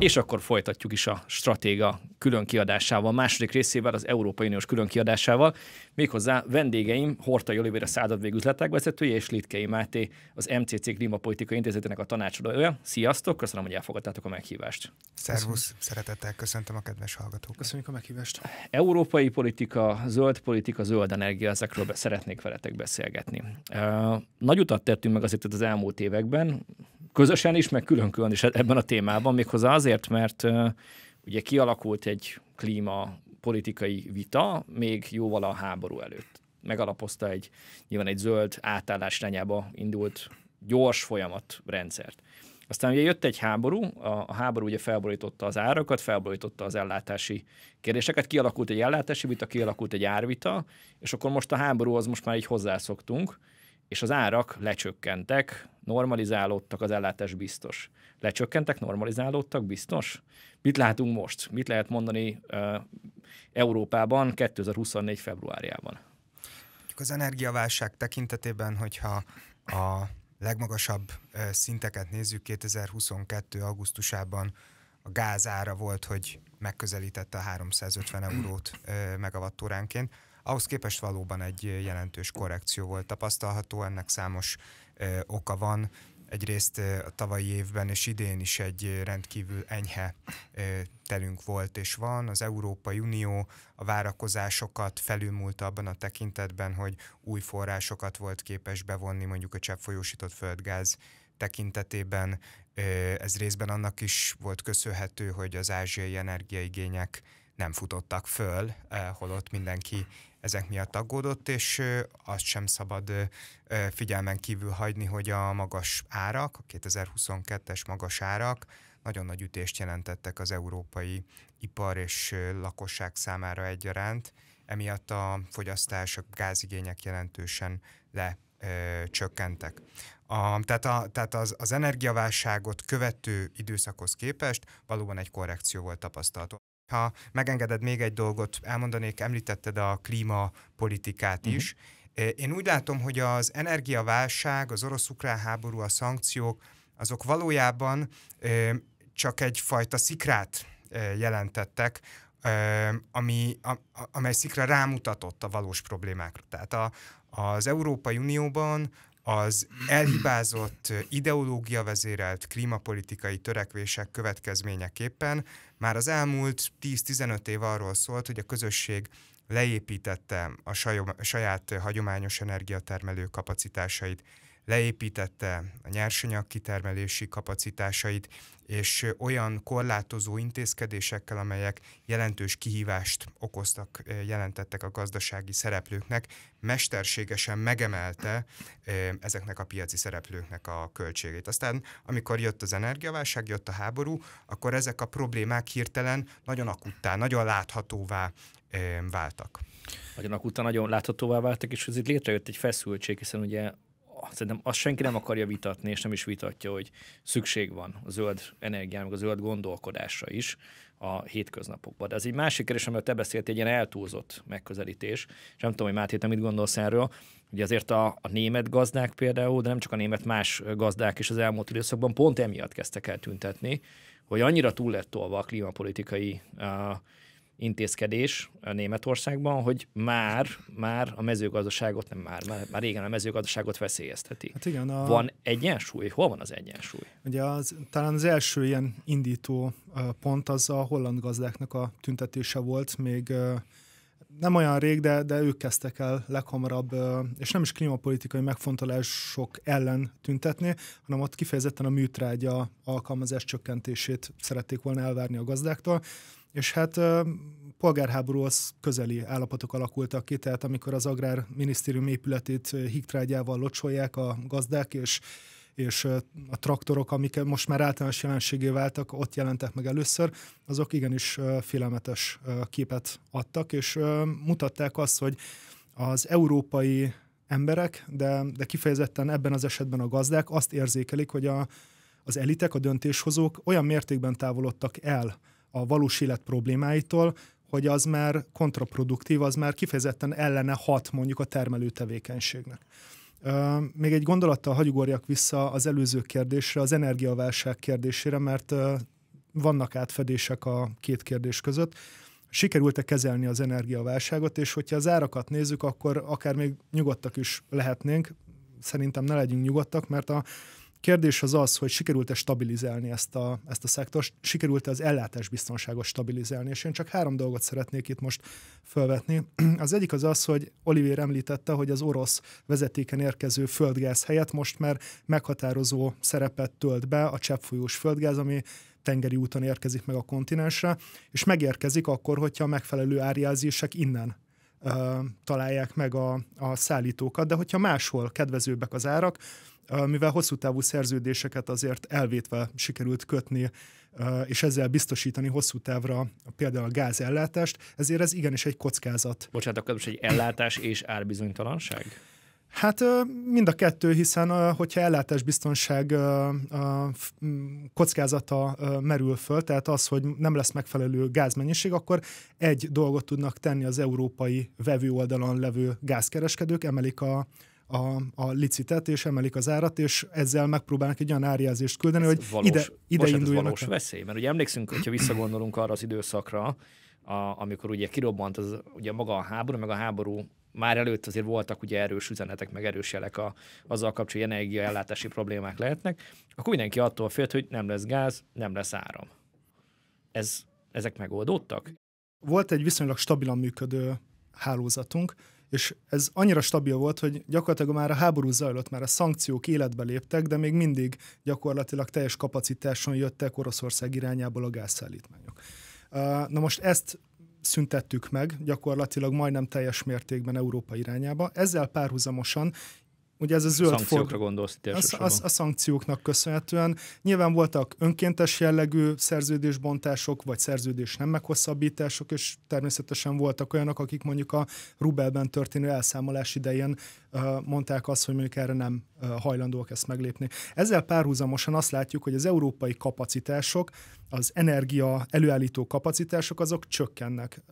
és akkor folytatjuk is a stratéga külön kiadásával, második részével, az Európai Uniós külön kiadásával. Méghozzá vendégeim Horta Olivér, a század végüzletek vezetője, és Litkei Máté, az MCC Klímapolitikai Intézetének a tanácsadója. Sziasztok, köszönöm, hogy elfogadtátok a meghívást. Szervusz, szeretettel köszöntöm a kedves hallgatókat. Köszönjük a meghívást. Európai politika, zöld politika, zöld energia, ezekről be, szeretnék veletek beszélgetni. Nagy utat tettünk meg azért az elmúlt években, közösen is, meg külön-külön is ebben a témában, méghozzá azért, azért, mert ugye kialakult egy klíma politikai vita még jóval a háború előtt. Megalapozta egy, nyilván egy zöld átállás lányába indult gyors folyamat rendszert. Aztán ugye jött egy háború, a, a háború ugye felborította az árakat, felborította az ellátási kérdéseket, kialakult egy ellátási vita, kialakult egy árvita, és akkor most a háború az most már így hozzászoktunk, és az árak lecsökkentek, normalizálódtak, az ellátás biztos. Lecsökkentek, normalizálódtak, biztos? Mit látunk most? Mit lehet mondani uh, Európában 2024. februárjában? Az energiaválság tekintetében, hogyha a legmagasabb szinteket nézzük, 2022. augusztusában a gázára volt, hogy megközelítette a 350 eurót megawattóránként. Ahhoz képest valóban egy jelentős korrekció volt tapasztalható, ennek számos oka van. Egyrészt a tavalyi évben és idén is egy rendkívül enyhe telünk volt és van. Az Európai Unió a várakozásokat felülmúlta abban a tekintetben, hogy új forrásokat volt képes bevonni mondjuk a cseppfolyósított földgáz tekintetében. Ez részben annak is volt köszönhető, hogy az ázsiai energiaigények nem futottak föl, holott mindenki ezek miatt aggódott, és azt sem szabad figyelmen kívül hagyni, hogy a magas árak, a 2022-es magas árak nagyon nagy ütést jelentettek az európai ipar és lakosság számára egyaránt, emiatt a fogyasztás, a gázigények jelentősen le csökkentek. A, tehát a, tehát az, az energiaválságot követő időszakhoz képest valóban egy korrekció volt tapasztalható. Ha megengeded még egy dolgot, elmondanék, említetted a klímapolitikát uh-huh. is. Én úgy látom, hogy az energiaválság, az orosz-ukrán háború, a szankciók, azok valójában csak egyfajta szikrát jelentettek, ami, amely szikra rámutatott a valós problémákra. Tehát a, az Európai Unióban az elhibázott ideológia vezérelt klímapolitikai törekvések következményeképpen már az elmúlt 10-15 év arról szólt, hogy a közösség leépítette a saját hagyományos energiatermelő kapacitásait, leépítette a nyersanyag kitermelési kapacitásait, és olyan korlátozó intézkedésekkel, amelyek jelentős kihívást okoztak, jelentettek a gazdasági szereplőknek, mesterségesen megemelte ezeknek a piaci szereplőknek a költségét. Aztán, amikor jött az energiaválság, jött a háború, akkor ezek a problémák hirtelen nagyon akuttá, nagyon láthatóvá váltak. Nagyon akuttá, nagyon láthatóvá váltak, és ez itt létrejött egy feszültség, hiszen ugye szerintem azt senki nem akarja vitatni, és nem is vitatja, hogy szükség van a zöld energiának, a zöld gondolkodásra is a hétköznapokban. De ez egy másik kérdés, amivel te beszéltél, egy ilyen eltúlzott megközelítés. És nem tudom, hogy Máté, te mit gondolsz erről. Ugye azért a, a német gazdák például, de nem csak a német, más gazdák is az elmúlt időszakban pont emiatt kezdtek el tüntetni, hogy annyira túl lett tolva a klímapolitikai uh, intézkedés a Németországban, hogy már, már a mezőgazdaságot, nem már, már, már régen a mezőgazdaságot veszélyezteti. Hát igen, a... Van egyensúly? Hol van az egyensúly? Ugye az, talán az első ilyen indító pont az a holland gazdáknak a tüntetése volt, még nem olyan rég, de, de ők kezdtek el leghamarabb, és nem is klímapolitikai megfontolások ellen tüntetni, hanem ott kifejezetten a műtrágya alkalmazás csökkentését szerették volna elvárni a gazdáktól és hát polgárháborúhoz közeli állapotok alakultak ki, tehát amikor az Agrárminisztérium épületét hígtrágyával locsolják a gazdák, és és a traktorok, amik most már általános jelenségé váltak, ott jelentek meg először, azok igenis félelmetes képet adtak, és mutatták azt, hogy az európai emberek, de, de kifejezetten ebben az esetben a gazdák azt érzékelik, hogy a, az elitek, a döntéshozók olyan mértékben távolodtak el a valós élet problémáitól, hogy az már kontraproduktív, az már kifejezetten ellene hat mondjuk a termelő tevékenységnek. Még egy gondolattal hagyugorjak vissza az előző kérdésre, az energiaválság kérdésére, mert vannak átfedések a két kérdés között. Sikerült-e kezelni az energiaválságot, és hogyha az árakat nézzük, akkor akár még nyugodtak is lehetnénk. Szerintem ne legyünk nyugodtak, mert a Kérdés az az, hogy sikerült-e stabilizálni ezt a, ezt a szektort, sikerült-e az ellátásbiztonságot stabilizálni, és én csak három dolgot szeretnék itt most felvetni. Az egyik az az, hogy Olivier említette, hogy az orosz vezetéken érkező földgáz helyett most már meghatározó szerepet tölt be a cseppfolyós földgáz, ami tengeri úton érkezik meg a kontinensre, és megérkezik akkor, hogyha a megfelelő árjelzések innen ö, találják meg a, a szállítókat, de hogyha máshol kedvezőbbek az árak, ö, mivel hosszú távú szerződéseket azért elvétve sikerült kötni, ö, és ezzel biztosítani hosszú távra például a gázellátást, ezért ez igenis egy kockázat. Bocsánat, akkor most egy ellátás és árbizonytalanság? Hát mind a kettő, hiszen hogyha ellátásbiztonság kockázata merül föl, tehát az, hogy nem lesz megfelelő gázmennyiség, akkor egy dolgot tudnak tenni az európai vevő oldalon levő gázkereskedők, emelik a, a, a licitet, és emelik az árat, és ezzel megpróbálnak egy olyan árjelzést küldeni, ez hogy valós, ide, ide hát induljanak. Ez valós veszély, mert ugye emlékszünk, hogyha visszagondolunk arra az időszakra, a, amikor ugye kirobbant az, ugye maga a háború, meg a háború már előtt azért voltak ugye erős üzenetek, meg erős jelek a, azzal kapcsolatban, hogy energiaellátási problémák lehetnek, akkor mindenki attól félt, hogy nem lesz gáz, nem lesz áram. Ez, ezek megoldódtak? Volt egy viszonylag stabilan működő hálózatunk, és ez annyira stabil volt, hogy gyakorlatilag már a háború zajlott, már a szankciók életbe léptek, de még mindig gyakorlatilag teljes kapacitáson jöttek Oroszország irányából a gázszállítmányok. Na most ezt szüntettük meg, gyakorlatilag majdnem teljes mértékben Európa irányába. Ezzel párhuzamosan Ugye ez a zöld Szankciókra fog... gondolsz itt a, a, a szankcióknak köszönhetően. Nyilván voltak önkéntes jellegű szerződésbontások, vagy szerződés nem meghosszabbítások, és természetesen voltak olyanok, akik mondjuk a Rubelben történő elszámolás idején mondták azt, hogy mondjuk erre nem hajlandóak ezt meglépni. Ezzel párhuzamosan azt látjuk, hogy az európai kapacitások, az energia előállító kapacitások azok csökkennek.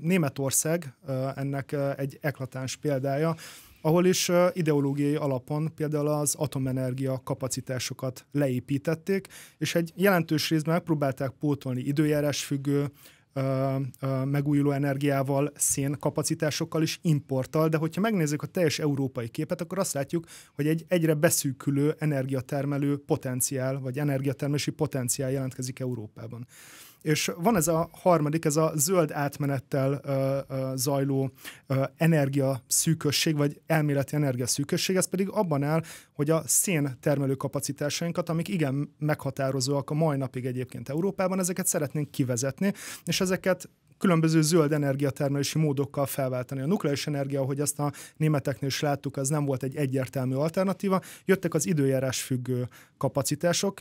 Németország ennek egy eklatáns példája, ahol is ideológiai alapon például az atomenergia kapacitásokat leépítették, és egy jelentős részben megpróbálták pótolni időjárás függő, megújuló energiával, szén kapacitásokkal is importtal, de hogyha megnézzük a teljes európai képet, akkor azt látjuk, hogy egy egyre beszűkülő energiatermelő potenciál, vagy energiatermelési potenciál jelentkezik Európában. És van ez a harmadik, ez a zöld átmenettel ö, ö, zajló ö, energiaszűkösség, vagy elméleti energiaszűkösség, ez pedig abban áll, hogy a szén termelő kapacitásainkat, amik igen meghatározóak a mai napig egyébként Európában, ezeket szeretnénk kivezetni, és ezeket különböző zöld energiatermelési módokkal felváltani. A nukleáris energia, ahogy azt a németeknél is láttuk, az nem volt egy egyértelmű alternatíva. Jöttek az időjárás függő kapacitások.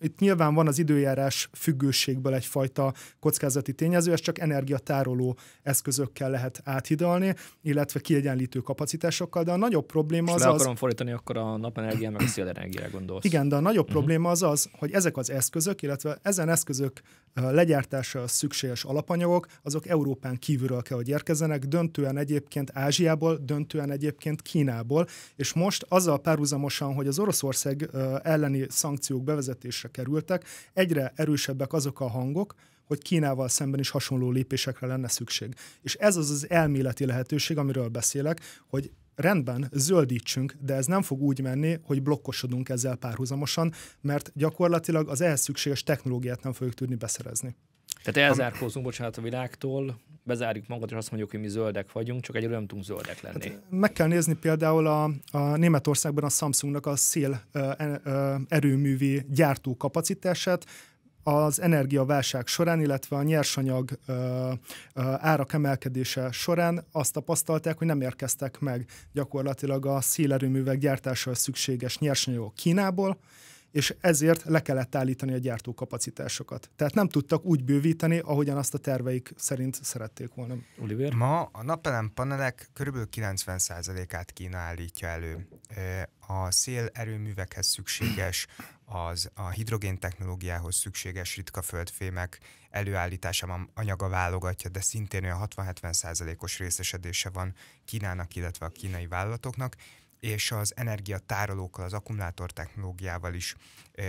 Itt nyilván van az időjárás függőségből egyfajta kockázati tényező, ez csak energiatároló eszközökkel lehet áthidalni, illetve kiegyenlítő kapacitásokkal, de a nagyobb probléma az. az... fordítani, akkor a napenergia meg szélenergiára gondolsz. Igen, de a nagyobb uh-huh. probléma az az, hogy ezek az eszközök, illetve ezen eszközök legyártása szükséges alapanyagok, fiatalok, azok Európán kívülről kell, hogy érkezzenek, döntően egyébként Ázsiából, döntően egyébként Kínából, és most azzal párhuzamosan, hogy az Oroszország elleni szankciók bevezetésre kerültek, egyre erősebbek azok a hangok, hogy Kínával szemben is hasonló lépésekre lenne szükség. És ez az az elméleti lehetőség, amiről beszélek, hogy rendben, zöldítsünk, de ez nem fog úgy menni, hogy blokkosodunk ezzel párhuzamosan, mert gyakorlatilag az ehhez szükséges technológiát nem fogjuk tudni beszerezni. Tehát elzárkózunk, bocsánat, a világtól, bezárjuk magunkat, és azt mondjuk, hogy mi zöldek vagyunk, csak egyre nem tudunk zöldek lenni. Hát meg kell nézni például a, a Németországban a Samsungnak a szél e, erőművi gyártó kapacitását, az energiaválság során, illetve a nyersanyag ö, ö, árak emelkedése során azt tapasztalták, hogy nem érkeztek meg gyakorlatilag a szélerőművek gyártásához szükséges nyersanyagok Kínából, és ezért le kellett állítani a gyártókapacitásokat. Tehát nem tudtak úgy bővíteni, ahogyan azt a terveik szerint szerették volna. Oliver? Ma a napelem panelek kb. 90%-át Kína állítja elő. A erőművekhez szükséges, az a hidrogén technológiához szükséges ritka földfémek előállításában anyaga válogatja, de szintén olyan 60-70%-os részesedése van Kínának, illetve a kínai vállalatoknak és az energiatárolókkal, az akkumulátor technológiával is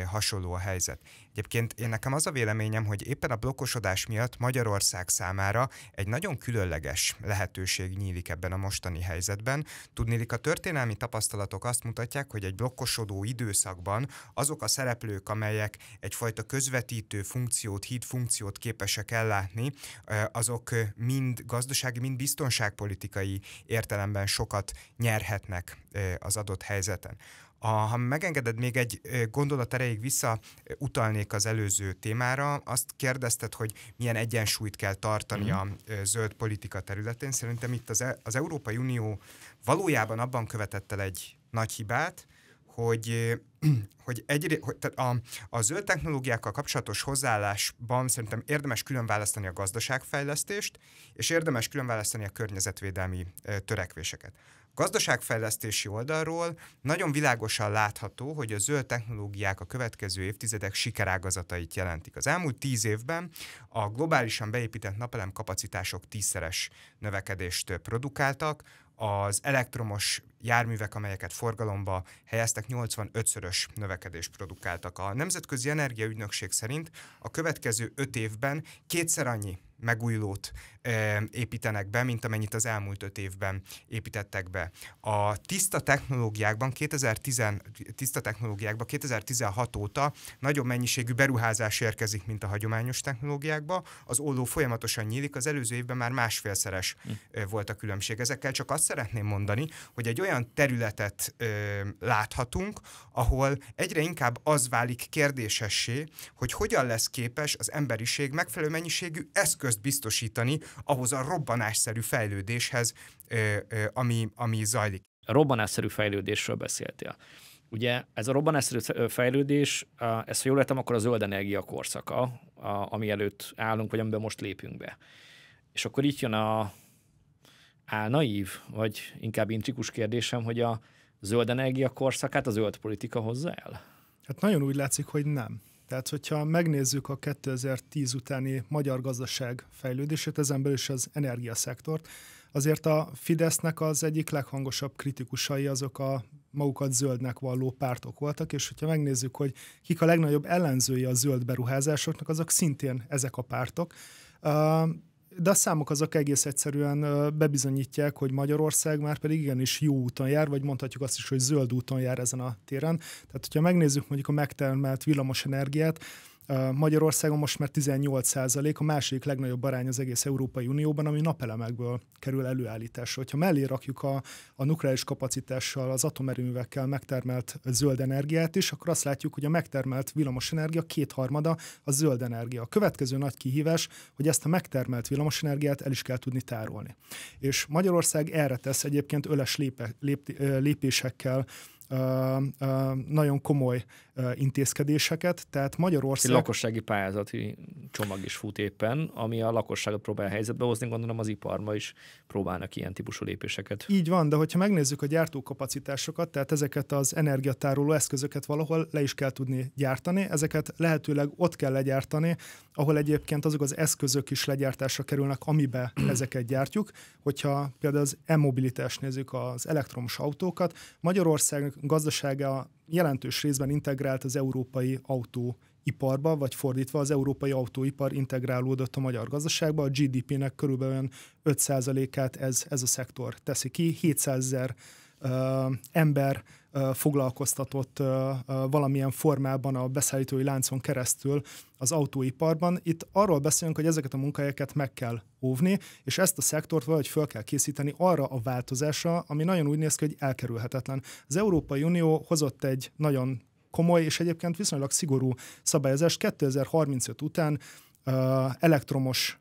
hasonló a helyzet. Egyébként én nekem az a véleményem, hogy éppen a blokkosodás miatt Magyarország számára egy nagyon különleges lehetőség nyílik ebben a mostani helyzetben. Tudnélik, a történelmi tapasztalatok azt mutatják, hogy egy blokkosodó időszakban azok a szereplők, amelyek egyfajta közvetítő funkciót, híd funkciót képesek ellátni, azok mind gazdasági, mind biztonságpolitikai értelemben sokat nyerhetnek az adott helyzeten. A, ha megengeded, még egy gondolat erejéig vissza utalnék az előző témára. Azt kérdezted, hogy milyen egyensúlyt kell tartani mhm. a zöld politika területén. Szerintem itt az, e- az Európai Unió valójában abban követett el egy nagy hibát, hogy, hogy, egy, hogy tehát a, a zöld technológiákkal kapcsolatos hozzáállásban szerintem érdemes különválasztani a gazdaságfejlesztést, és érdemes különválasztani a környezetvédelmi törekvéseket. Gazdaságfejlesztési oldalról nagyon világosan látható, hogy a zöld technológiák a következő évtizedek sikerágazatait jelentik. Az elmúlt tíz évben a globálisan beépített napelem kapacitások tízszeres növekedést produkáltak, az elektromos járművek, amelyeket forgalomba helyeztek, 85-szörös növekedést produkáltak. A Nemzetközi Energiaügynökség szerint a következő 5 évben kétszer annyi megújulót ö, építenek be, mint amennyit az elmúlt öt évben építettek be. A tiszta technológiákban 2010, tiszta technológiákban 2016 óta nagyobb mennyiségű beruházás érkezik, mint a hagyományos technológiákba. Az olló folyamatosan nyílik, az előző évben már másfélszeres hm. ö, volt a különbség. Ezekkel csak azt szeretném mondani, hogy egy olyan területet ö, láthatunk, ahol egyre inkább az válik kérdésessé, hogy hogyan lesz képes az emberiség megfelelő mennyiségű eszköz eszközt biztosítani ahhoz a robbanásszerű fejlődéshez, ami, ami zajlik. A robbanásszerű fejlődésről beszéltél. Ugye ez a robbanásszerű fejlődés, ezt ha jól értem, akkor a zöld energia korszaka, ami előtt állunk, vagy amiben most lépünk be. És akkor itt jön a naív, vagy inkább intrikus kérdésem, hogy a zöld energia korszakát a zöld politika hozza el? Hát nagyon úgy látszik, hogy nem. Tehát, hogyha megnézzük a 2010 utáni magyar gazdaság fejlődését, ezen belül is az energiaszektort, azért a Fidesznek az egyik leghangosabb kritikusai azok a magukat zöldnek valló pártok voltak, és hogyha megnézzük, hogy kik a legnagyobb ellenzői a zöld beruházásoknak, azok szintén ezek a pártok de a számok azok egész egyszerűen bebizonyítják, hogy Magyarország már pedig igenis jó úton jár, vagy mondhatjuk azt is, hogy zöld úton jár ezen a téren. Tehát, hogyha megnézzük mondjuk a megtermelt villamosenergiát, Magyarországon most már 18 százalék, a második legnagyobb arány az egész Európai Unióban, ami napelemekből kerül előállításra. Ha mellé rakjuk a, a nukleáris kapacitással, az atomerőművekkel megtermelt zöld energiát is, akkor azt látjuk, hogy a megtermelt villamosenergia kétharmada a zöld energia. A következő nagy kihívás, hogy ezt a megtermelt villamosenergiát el is kell tudni tárolni. És Magyarország erre tesz egyébként öles lépe, lép, lépésekkel Uh, uh, nagyon komoly intézkedéseket, tehát Magyarország... Egy lakossági pályázati csomag is fut éppen, ami a lakosságot próbál helyzetbe hozni, gondolom az iparma is próbálnak ilyen típusú lépéseket. Így van, de hogyha megnézzük a gyártókapacitásokat, tehát ezeket az energiatároló eszközöket valahol le is kell tudni gyártani, ezeket lehetőleg ott kell legyártani, ahol egyébként azok az eszközök is legyártásra kerülnek, amibe ezeket gyártjuk. Hogyha például az e-mobilitást nézzük, az elektromos autókat, Magyarország gazdasága jelentős részben integrált az európai autóiparba, vagy fordítva az európai autóipar integrálódott a magyar gazdaságba, a GDP-nek körülbelül 5%-át ez, ez a szektor teszi ki, 700 ezer ember foglalkoztatott valamilyen formában a beszállítói láncon keresztül az autóiparban. Itt arról beszélünk, hogy ezeket a munkahelyeket meg kell óvni, és ezt a szektort valahogy fel kell készíteni arra a változásra, ami nagyon úgy néz ki, hogy elkerülhetetlen. Az Európai Unió hozott egy nagyon komoly és egyébként viszonylag szigorú szabályozást 2035 után elektromos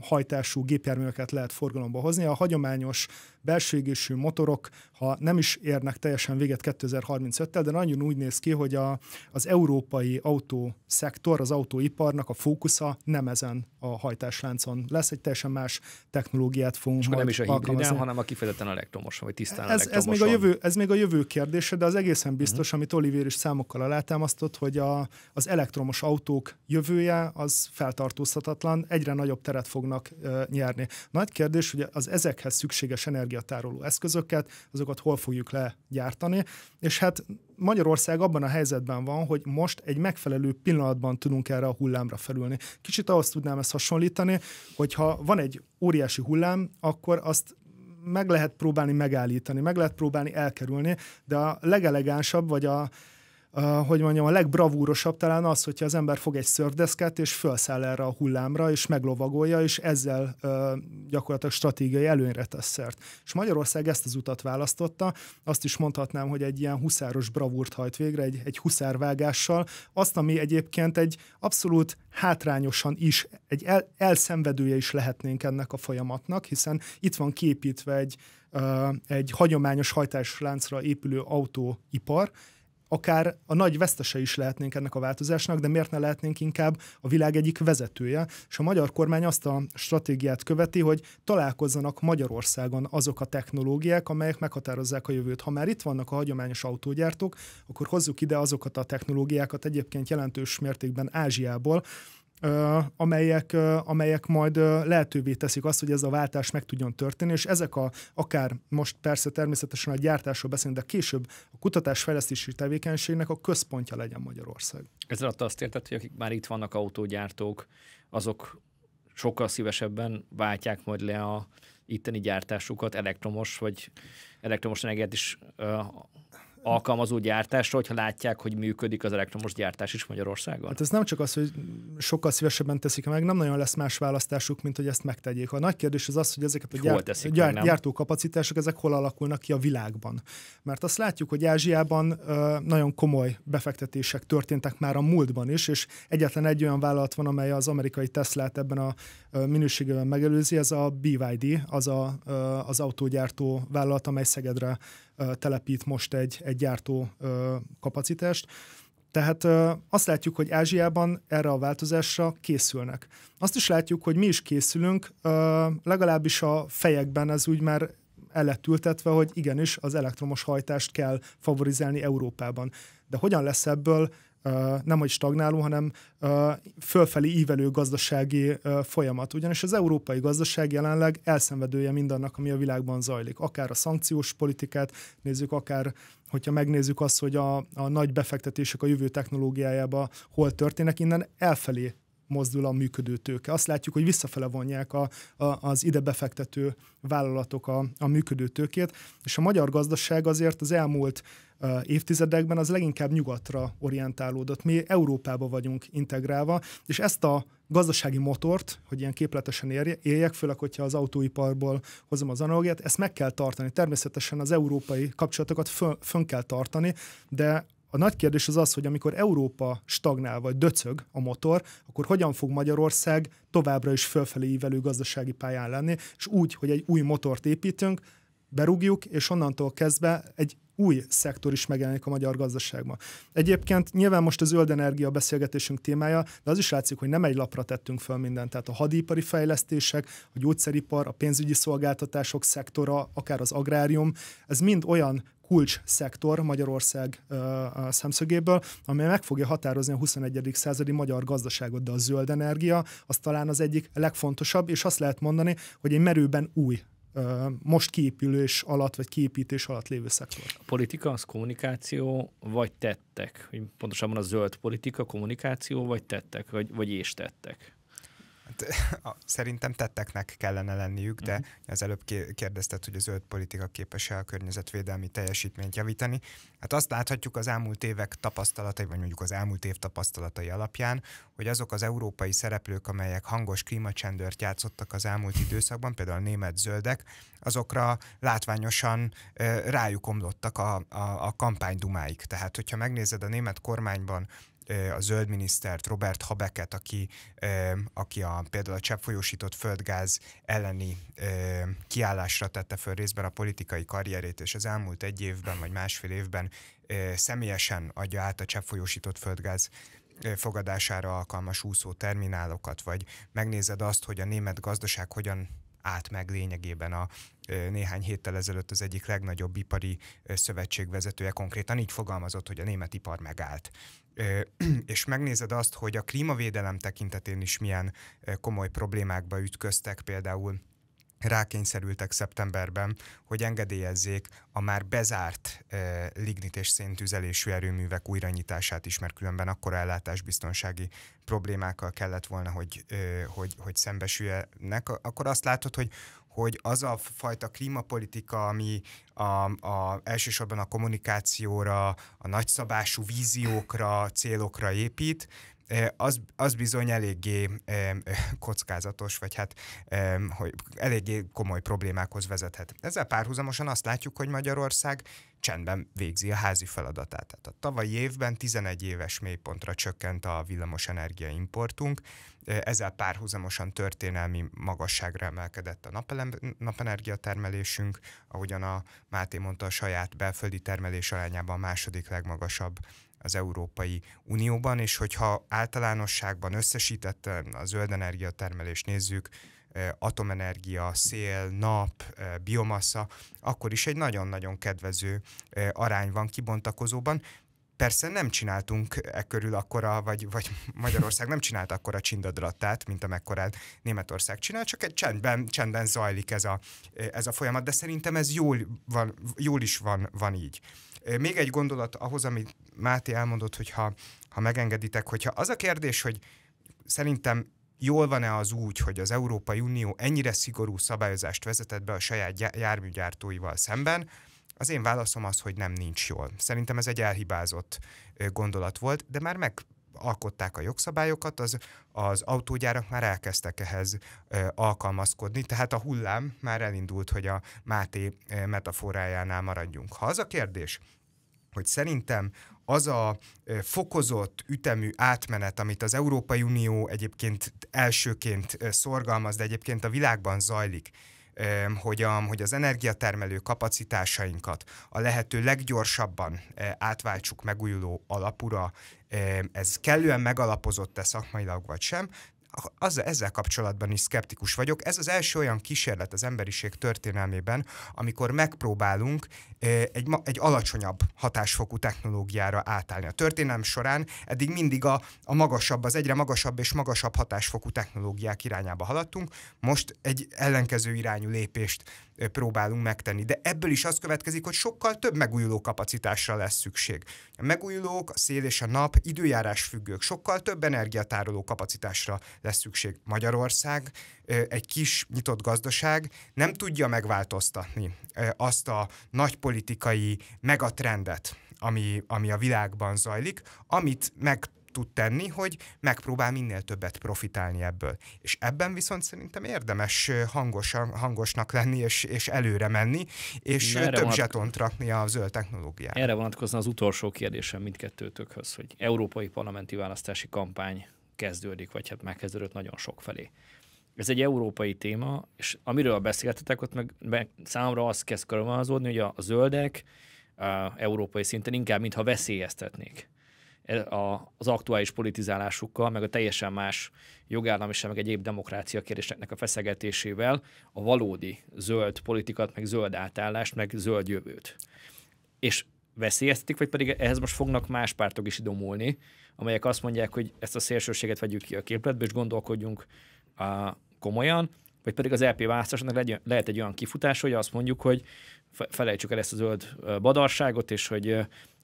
hajtású gépjárműveket lehet forgalomba hozni. A hagyományos belső égésű motorok, ha nem is érnek teljesen véget 2035-tel, de nagyon úgy néz ki, hogy a, az európai autószektor, az autóiparnak a fókusza nem ezen a hajtásláncon lesz, egy teljesen más technológiát fogunk És majd nem is a hibridán, hanem a kifejezetten elektromos, vagy tisztán ez, elektromos. Ez még, a jövő, ez még a jövő kérdése, de az egészen mhm. biztos, uh-huh. amit Olivér is számokkal alátámasztott, hogy a, az elektromos autók jövője az feltartóztatatlan, egyre nagyobb teret fognak uh, nyerni. Nagy kérdés, hogy az ezekhez szükséges energia energiatároló eszközöket, azokat hol fogjuk legyártani. És hát Magyarország abban a helyzetben van, hogy most egy megfelelő pillanatban tudunk erre a hullámra felülni. Kicsit ahhoz tudnám ezt hasonlítani, hogy ha van egy óriási hullám, akkor azt meg lehet próbálni megállítani, meg lehet próbálni elkerülni, de a legelegánsabb, vagy a hogy mondjam, a legbravúrosabb talán az, hogyha az ember fog egy szördeszkát, és felszáll erre a hullámra, és meglovagolja, és ezzel gyakorlatilag stratégiai előnyre tesz szert. És Magyarország ezt az utat választotta, azt is mondhatnám, hogy egy ilyen huszáros bravúrt hajt végre, egy, egy huszárvágással, azt, ami egyébként egy abszolút hátrányosan is, egy el, elszenvedője is lehetnénk ennek a folyamatnak, hiszen itt van képítve egy, egy hagyományos hajtásláncra épülő autóipar, akár a nagy vesztese is lehetnénk ennek a változásnak, de miért ne lehetnénk inkább a világ egyik vezetője? És a magyar kormány azt a stratégiát követi, hogy találkozzanak Magyarországon azok a technológiák, amelyek meghatározzák a jövőt. Ha már itt vannak a hagyományos autógyártók, akkor hozzuk ide azokat a technológiákat egyébként jelentős mértékben Ázsiából, amelyek, amelyek majd lehetővé teszik azt, hogy ez a váltás meg tudjon történni, és ezek a, akár most persze természetesen a gyártásról beszélünk, de később a kutatásfejlesztési tevékenységnek a központja legyen Magyarország. Ez alatt azt érted, hogy akik már itt vannak autógyártók, azok sokkal szívesebben váltják majd le a itteni gyártásukat elektromos, vagy elektromos energiát is alkalmazó gyártásra, hogyha látják, hogy működik az elektromos gyártás is Magyarországon? Hát ez nem csak az, hogy sokkal szívesebben teszik meg, nem nagyon lesz más választásuk, mint hogy ezt megtegyék. A nagy kérdés az az, hogy ezeket a gyár, teszik, gyár, meg, gyártókapacitások, ezek hol alakulnak ki a világban. Mert azt látjuk, hogy Ázsiában nagyon komoly befektetések történtek már a múltban is, és egyetlen egy olyan vállalat van, amely az amerikai Teslát ebben a minőségében megelőzi, ez a BYD, az a, az autógyártó vállalat, amely Szegedre telepít most egy, egy gyártó kapacitást. Tehát azt látjuk, hogy Ázsiában erre a változásra készülnek. Azt is látjuk, hogy mi is készülünk, legalábbis a fejekben ez úgy már el lett ültetve, hogy igenis az elektromos hajtást kell favorizálni Európában. De hogyan lesz ebből nem hogy stagnáló, hanem fölfelé ívelő gazdasági folyamat. Ugyanis az európai gazdaság jelenleg elszenvedője mindannak, ami a világban zajlik. Akár a szankciós politikát nézzük, akár hogyha megnézzük azt, hogy a, a nagy befektetések a jövő technológiájába hol történnek, innen elfelé mozdul a működő tőke. Azt látjuk, hogy visszafele vonják a, a, az ide befektető vállalatok a, a működő tőkét, és a magyar gazdaság azért az elmúlt évtizedekben az leginkább nyugatra orientálódott. Mi Európába vagyunk integrálva, és ezt a gazdasági motort, hogy ilyen képletesen éljek, főleg, hogyha az autóiparból hozom az analogiát, ezt meg kell tartani. Természetesen az európai kapcsolatokat fön, fön kell tartani, de a nagy kérdés az az, hogy amikor Európa stagnál vagy döcög a motor, akkor hogyan fog Magyarország továbbra is fölfelé ívelő gazdasági pályán lenni, és úgy, hogy egy új motort építünk, berúgjuk, és onnantól kezdve egy új szektor is megjelenik a magyar gazdaságban. Egyébként nyilván most az zöld energia beszélgetésünk témája, de az is látszik, hogy nem egy lapra tettünk föl mindent. Tehát a hadipari fejlesztések, a gyógyszeripar, a pénzügyi szolgáltatások szektora, akár az agrárium, ez mind olyan kulcs szektor Magyarország a szemszögéből, amely meg fogja határozni a 21. századi magyar gazdaságot, de a zöld energia az talán az egyik legfontosabb, és azt lehet mondani, hogy egy merőben új most kiépülés alatt, vagy kiépítés alatt lévő szektor. A politika az kommunikáció, vagy tettek? Pontosabban a zöld politika kommunikáció, vagy tettek, vagy, vagy és tettek? Hát, szerintem tetteknek kellene lenniük, de uh-huh. az előbb kérdezted, hogy a zöld politika képes-e a környezetvédelmi teljesítményt javítani. Hát azt láthatjuk az elmúlt évek tapasztalatai, vagy mondjuk az elmúlt év tapasztalatai alapján, hogy azok az európai szereplők, amelyek hangos klímacsendőrt játszottak az elmúlt időszakban, például a német zöldek, azokra látványosan rájuk omlottak a, a, a kampánydumáik. Tehát, hogyha megnézed a német kormányban a zöld minisztert, Robert Habeket, aki, aki a, például a cseppfolyósított földgáz elleni kiállásra tette föl részben a politikai karrierét, és az elmúlt egy évben vagy másfél évben személyesen adja át a cseppfolyósított földgáz fogadására alkalmas úszó terminálokat, vagy megnézed azt, hogy a német gazdaság hogyan át meg lényegében a néhány héttel ezelőtt az egyik legnagyobb ipari szövetség vezetője konkrétan így fogalmazott, hogy a német ipar megállt. és megnézed azt, hogy a klímavédelem tekintetén is milyen komoly problémákba ütköztek, például rákényszerültek szeptemberben, hogy engedélyezzék a már bezárt eh, lignit és széntüzelésű erőművek újranyitását is, mert különben akkor ellátásbiztonsági problémákkal kellett volna, hogy, eh, hogy, hogy szembesüljenek, akkor azt látod, hogy hogy az a fajta klímapolitika, ami a, a, elsősorban a kommunikációra, a nagyszabású víziókra, célokra épít, az, az bizony eléggé kockázatos, vagy hát hogy eléggé komoly problémákhoz vezethet. Ezzel párhuzamosan azt látjuk, hogy Magyarország csendben végzi a házi feladatát. Tehát a tavalyi évben 11 éves mélypontra csökkent a villamosenergia importunk, ezzel párhuzamosan történelmi magasságra emelkedett a napenergia termelésünk, ahogyan a Máté mondta, a saját belföldi termelés arányában a második legmagasabb az Európai Unióban, és hogyha általánosságban összesítetten a zöld energiatermelést nézzük, atomenergia, szél, nap, biomassa, akkor is egy nagyon-nagyon kedvező arány van kibontakozóban, persze nem csináltunk e körül akkora, vagy, vagy Magyarország nem csinált akkora csindadrattát, mint amekkorát Németország csinál, csak egy csendben, csendben zajlik ez a, ez a folyamat, de szerintem ez jól, van, jól is van, van így. Még egy gondolat ahhoz, amit Máté elmondott, hogy ha, ha megengeditek, hogyha az a kérdés, hogy szerintem jól van-e az úgy, hogy az Európai Unió ennyire szigorú szabályozást vezetett be a saját járműgyártóival szemben, az én válaszom az, hogy nem nincs jól. Szerintem ez egy elhibázott gondolat volt, de már meg alkották a jogszabályokat, az, az autógyárak már elkezdtek ehhez ö, alkalmazkodni, tehát a hullám már elindult, hogy a Máté metaforájánál maradjunk. Ha az a kérdés, hogy szerintem az a fokozott ütemű átmenet, amit az Európai Unió egyébként elsőként szorgalmaz, de egyébként a világban zajlik, hogy, a, hogy az energiatermelő kapacitásainkat a lehető leggyorsabban e, átváltsuk megújuló alapura, ez kellően megalapozott-e szakmailag vagy sem, az, ezzel kapcsolatban is szkeptikus vagyok. Ez az első olyan kísérlet az emberiség történelmében, amikor megpróbálunk egy, egy alacsonyabb hatásfokú technológiára átállni. A történelm során eddig mindig a, a magasabb, az egyre magasabb és magasabb hatásfokú technológiák irányába haladtunk, most egy ellenkező irányú lépést próbálunk megtenni. De ebből is az következik, hogy sokkal több megújuló kapacitásra lesz szükség. A megújulók, a szél és a nap időjárás függők, sokkal több energiatároló kapacitásra lesz szükség. Magyarország egy kis nyitott gazdaság nem tudja megváltoztatni azt a nagy politikai megatrendet, ami, ami a világban zajlik, amit meg tud tenni, hogy megpróbál minél többet profitálni ebből. És ebben viszont szerintem érdemes hangos, hangosnak lenni és, és előre menni, és Na, több vonatko... zsetont rakni a zöld technológiára. Erre vonatkozna az utolsó kérdésem mindkettőtökhöz, hogy európai parlamenti választási kampány kezdődik, vagy hát megkezdődött nagyon sok felé. Ez egy európai téma, és amiről beszéltetek, ott meg, meg számomra az kezd körülmányozódni, hogy a, a zöldek a, európai szinten inkább, mintha veszélyeztetnék az aktuális politizálásukkal, meg a teljesen más jogállamiság, meg egyéb demokrácia kérdéseknek a feszegetésével a valódi zöld politikat, meg zöld átállást, meg zöld jövőt. És veszélyeztetik, vagy pedig ehhez most fognak más pártok is idomulni, amelyek azt mondják, hogy ezt a szélsőséget vegyük ki a képletbe, és gondolkodjunk a komolyan, vagy pedig az LP választásnak lehet egy olyan kifutás, hogy azt mondjuk, hogy felejtsük el ezt a zöld badarságot, és hogy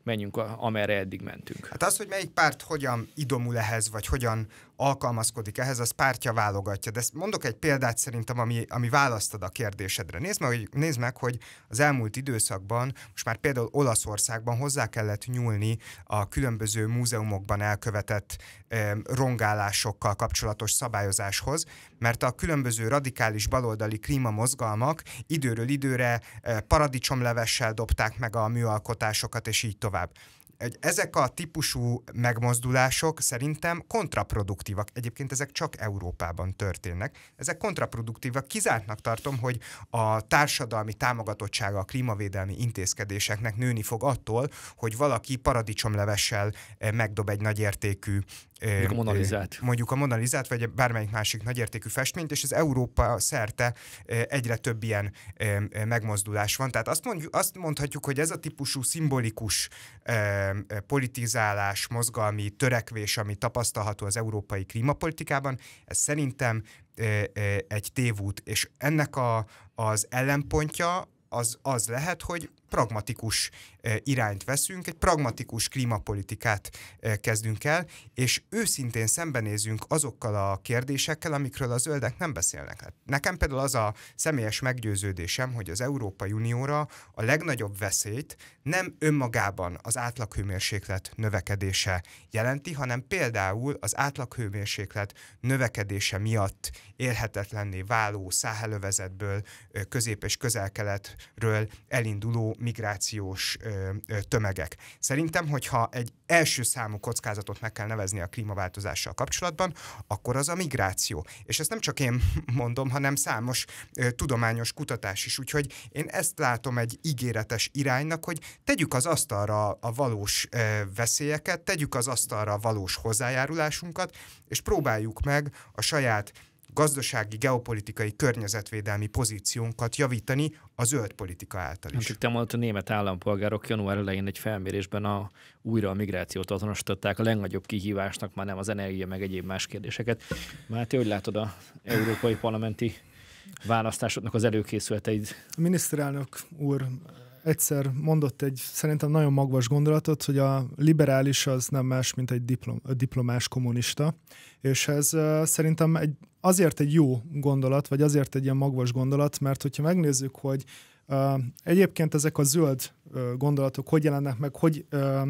menjünk, amerre eddig mentünk. Hát az, hogy melyik párt hogyan idomul ehhez, vagy hogyan alkalmazkodik ehhez, az pártja válogatja. De ezt mondok egy példát szerintem, ami, ami választad a kérdésedre. Nézd meg, hogy, nézd meg, hogy az elmúlt időszakban, most már például Olaszországban hozzá kellett nyúlni a különböző múzeumokban elkövetett eh, rongálásokkal kapcsolatos szabályozáshoz, mert a különböző radikális baloldali klímamozgalmak időről időre eh, paradicsomlevessel dobták meg a műalkotásokat, és így tovább tovább. Ezek a típusú megmozdulások szerintem kontraproduktívak. Egyébként ezek csak Európában történnek. Ezek kontraproduktívak. Kizártnak tartom, hogy a társadalmi támogatottsága a klímavédelmi intézkedéseknek nőni fog attól, hogy valaki paradicsomlevessel eh, megdob egy nagyértékű mondjuk a Monalizát. Mondjuk a Monalizát, vagy bármelyik másik nagyértékű festményt, és az Európa szerte egyre több ilyen megmozdulás van. Tehát azt, mondjuk, azt mondhatjuk, hogy ez a típusú szimbolikus politizálás, mozgalmi törekvés, ami tapasztalható az európai klímapolitikában, ez szerintem egy tévút, és ennek a, az ellenpontja az, az lehet, hogy pragmatikus irányt veszünk, egy pragmatikus klímapolitikát kezdünk el, és őszintén szembenézünk azokkal a kérdésekkel, amikről a zöldek nem beszélnek. Hát nekem például az a személyes meggyőződésem, hogy az Európai Unióra a legnagyobb veszélyt nem önmagában az átlaghőmérséklet növekedése jelenti, hanem például az átlaghőmérséklet növekedése miatt élhetetlenné váló száhelövezetből, közép- és közelkeletről elinduló migrációs tömegek. Szerintem, hogyha egy első számú kockázatot meg kell nevezni a klímaváltozással kapcsolatban, akkor az a migráció. És ezt nem csak én mondom, hanem számos tudományos kutatás is. Úgyhogy én ezt látom egy ígéretes iránynak, hogy tegyük az asztalra a valós veszélyeket, tegyük az asztalra a valós hozzájárulásunkat, és próbáljuk meg a saját gazdasági, geopolitikai, környezetvédelmi pozíciónkat javítani a zöld politika által is. Nem hát, a német állampolgárok január elején egy felmérésben a, újra a migrációt azonosították a legnagyobb kihívásnak, már nem az energia, meg egyéb más kérdéseket. Máté, hogy látod a európai parlamenti választásoknak az előkészületeid? A miniszterelnök úr egyszer mondott egy szerintem nagyon magvas gondolatot, hogy a liberális az nem más, mint egy diplom, diplomás kommunista, és ez uh, szerintem egy, azért egy jó gondolat, vagy azért egy ilyen magvas gondolat, mert hogyha megnézzük, hogy uh, egyébként ezek a zöld gondolatok hogy jelennek meg, hogy ö,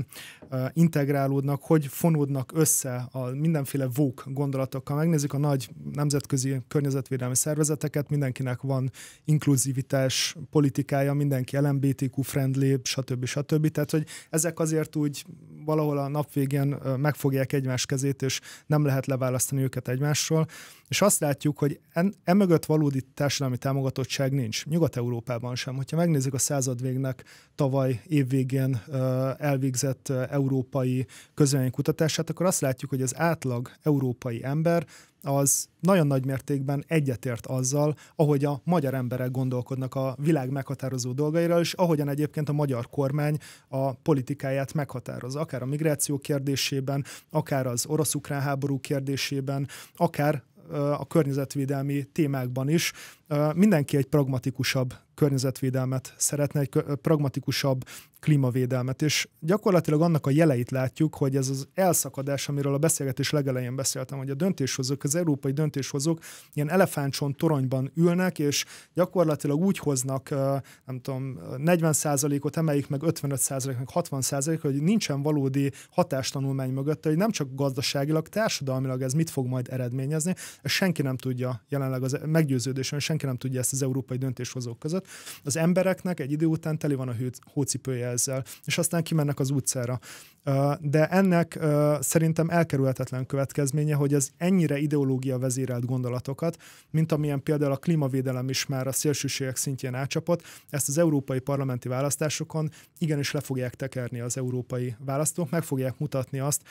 ö, integrálódnak, hogy fonódnak össze a mindenféle vók gondolatokkal. Megnézzük a nagy nemzetközi környezetvédelmi szervezeteket, mindenkinek van inkluzivitás politikája, mindenki LMBTQ-friendly, stb. stb. Tehát, hogy ezek azért úgy valahol a nap végén megfogják egymás kezét, és nem lehet leválasztani őket egymásról. És azt látjuk, hogy en, emögött valódi társadalmi támogatottság nincs. Nyugat-Európában sem. Hogyha megnézzük a századvégnek tavaly tavaly évvégén elvégzett európai kutatását, akkor azt látjuk, hogy az átlag európai ember az nagyon nagy mértékben egyetért azzal, ahogy a magyar emberek gondolkodnak a világ meghatározó dolgairól, és ahogyan egyébként a magyar kormány a politikáját meghatározza, akár a migráció kérdésében, akár az orosz-ukrán háború kérdésében, akár a környezetvédelmi témákban is mindenki egy pragmatikusabb környezetvédelmet szeretne, egy pragmatikusabb klímavédelmet, és gyakorlatilag annak a jeleit látjuk, hogy ez az elszakadás, amiről a beszélgetés legelején beszéltem, hogy a döntéshozók, az európai döntéshozók ilyen elefántcsont toronyban ülnek, és gyakorlatilag úgy hoznak, nem tudom, 40%-ot emeljük meg 55%-ot, meg 60%-ot, hogy nincsen valódi hatástanulmány mögött, hogy nem csak gazdaságilag, társadalmilag ez mit fog majd eredményezni, ezt senki nem tudja jelenleg az meggyőződésen, senki senki nem tudja ezt az európai döntéshozók között. Az embereknek egy idő után teli van a hő, hócipője ezzel, és aztán kimennek az utcára. De ennek szerintem elkerülhetetlen következménye, hogy ez ennyire ideológia vezérelt gondolatokat, mint amilyen például a klímavédelem is már a szélsőségek szintjén átcsapott, ezt az európai parlamenti választásokon igenis le fogják tekerni az európai választók, meg fogják mutatni azt,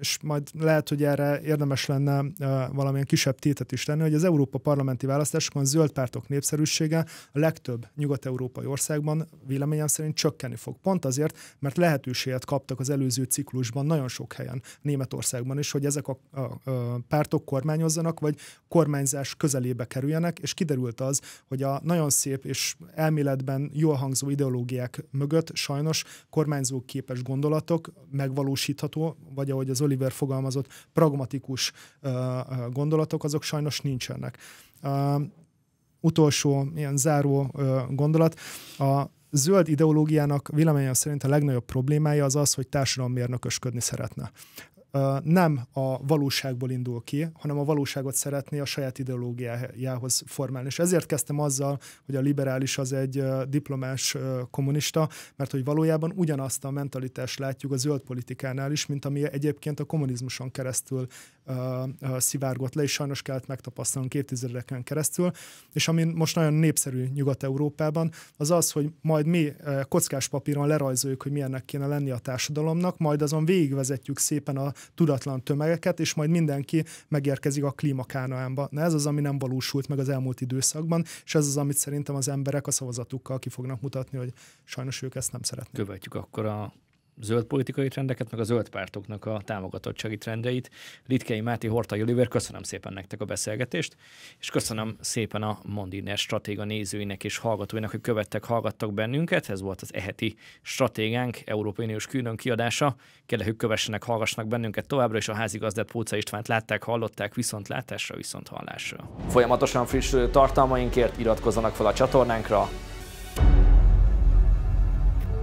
és majd lehet, hogy erre érdemes lenne valamilyen kisebb tétet is tenni, hogy az Európa parlamenti választásokon a zöld pártok népszerűsége a legtöbb nyugat-európai országban véleményem szerint csökkenni fog. Pont azért, mert lehetőséget kaptak az előző ciklusban nagyon sok helyen, Németországban is, hogy ezek a, a, a pártok kormányozzanak, vagy kormányzás közelébe kerüljenek, és kiderült az, hogy a nagyon szép és elméletben jól hangzó ideológiák mögött sajnos kormányzó képes gondolatok megvalósítható, vagy ahogy az Oliver fogalmazott pragmatikus gondolatok, azok sajnos nincsenek. Utolsó ilyen záró gondolat. A zöld ideológiának véleményem szerint a legnagyobb problémája az az, hogy társadalommérnökösködni szeretne nem a valóságból indul ki, hanem a valóságot szeretné a saját ideológiájához formálni. És ezért kezdtem azzal, hogy a liberális az egy diplomás kommunista, mert hogy valójában ugyanazt a mentalitást látjuk a zöld politikánál is, mint ami egyébként a kommunizmuson keresztül szivárgott le, és sajnos kellett megtapasztalnunk évtizedeken keresztül, és ami most nagyon népszerű Nyugat-Európában, az az, hogy majd mi kockás papíron lerajzoljuk, hogy milyennek kéne lenni a társadalomnak, majd azon végigvezetjük szépen a tudatlan tömegeket, és majd mindenki megérkezik a klímakánaánba. Na ez az, ami nem valósult meg az elmúlt időszakban, és ez az, amit szerintem az emberek a szavazatukkal ki fognak mutatni, hogy sajnos ők ezt nem szeretnék. Követjük akkor a zöld politikai trendeket, meg a zöld pártoknak a támogatottsági trendeit. Litkei Máté Horta Oliver, köszönöm szépen nektek a beszélgetést, és köszönöm szépen a Mondiner stratéga nézőinek és hallgatóinak, hogy követtek, hallgattak bennünket. Ez volt az eheti stratégánk, Európai Uniós külön kiadása. Kérlek, hogy kövessenek, hallgassanak bennünket továbbra, és a házigazdát Póca Istvánt látták, hallották, viszont látásra, viszont hallásra. Folyamatosan friss tartalmainkért iratkozzanak fel a csatornánkra,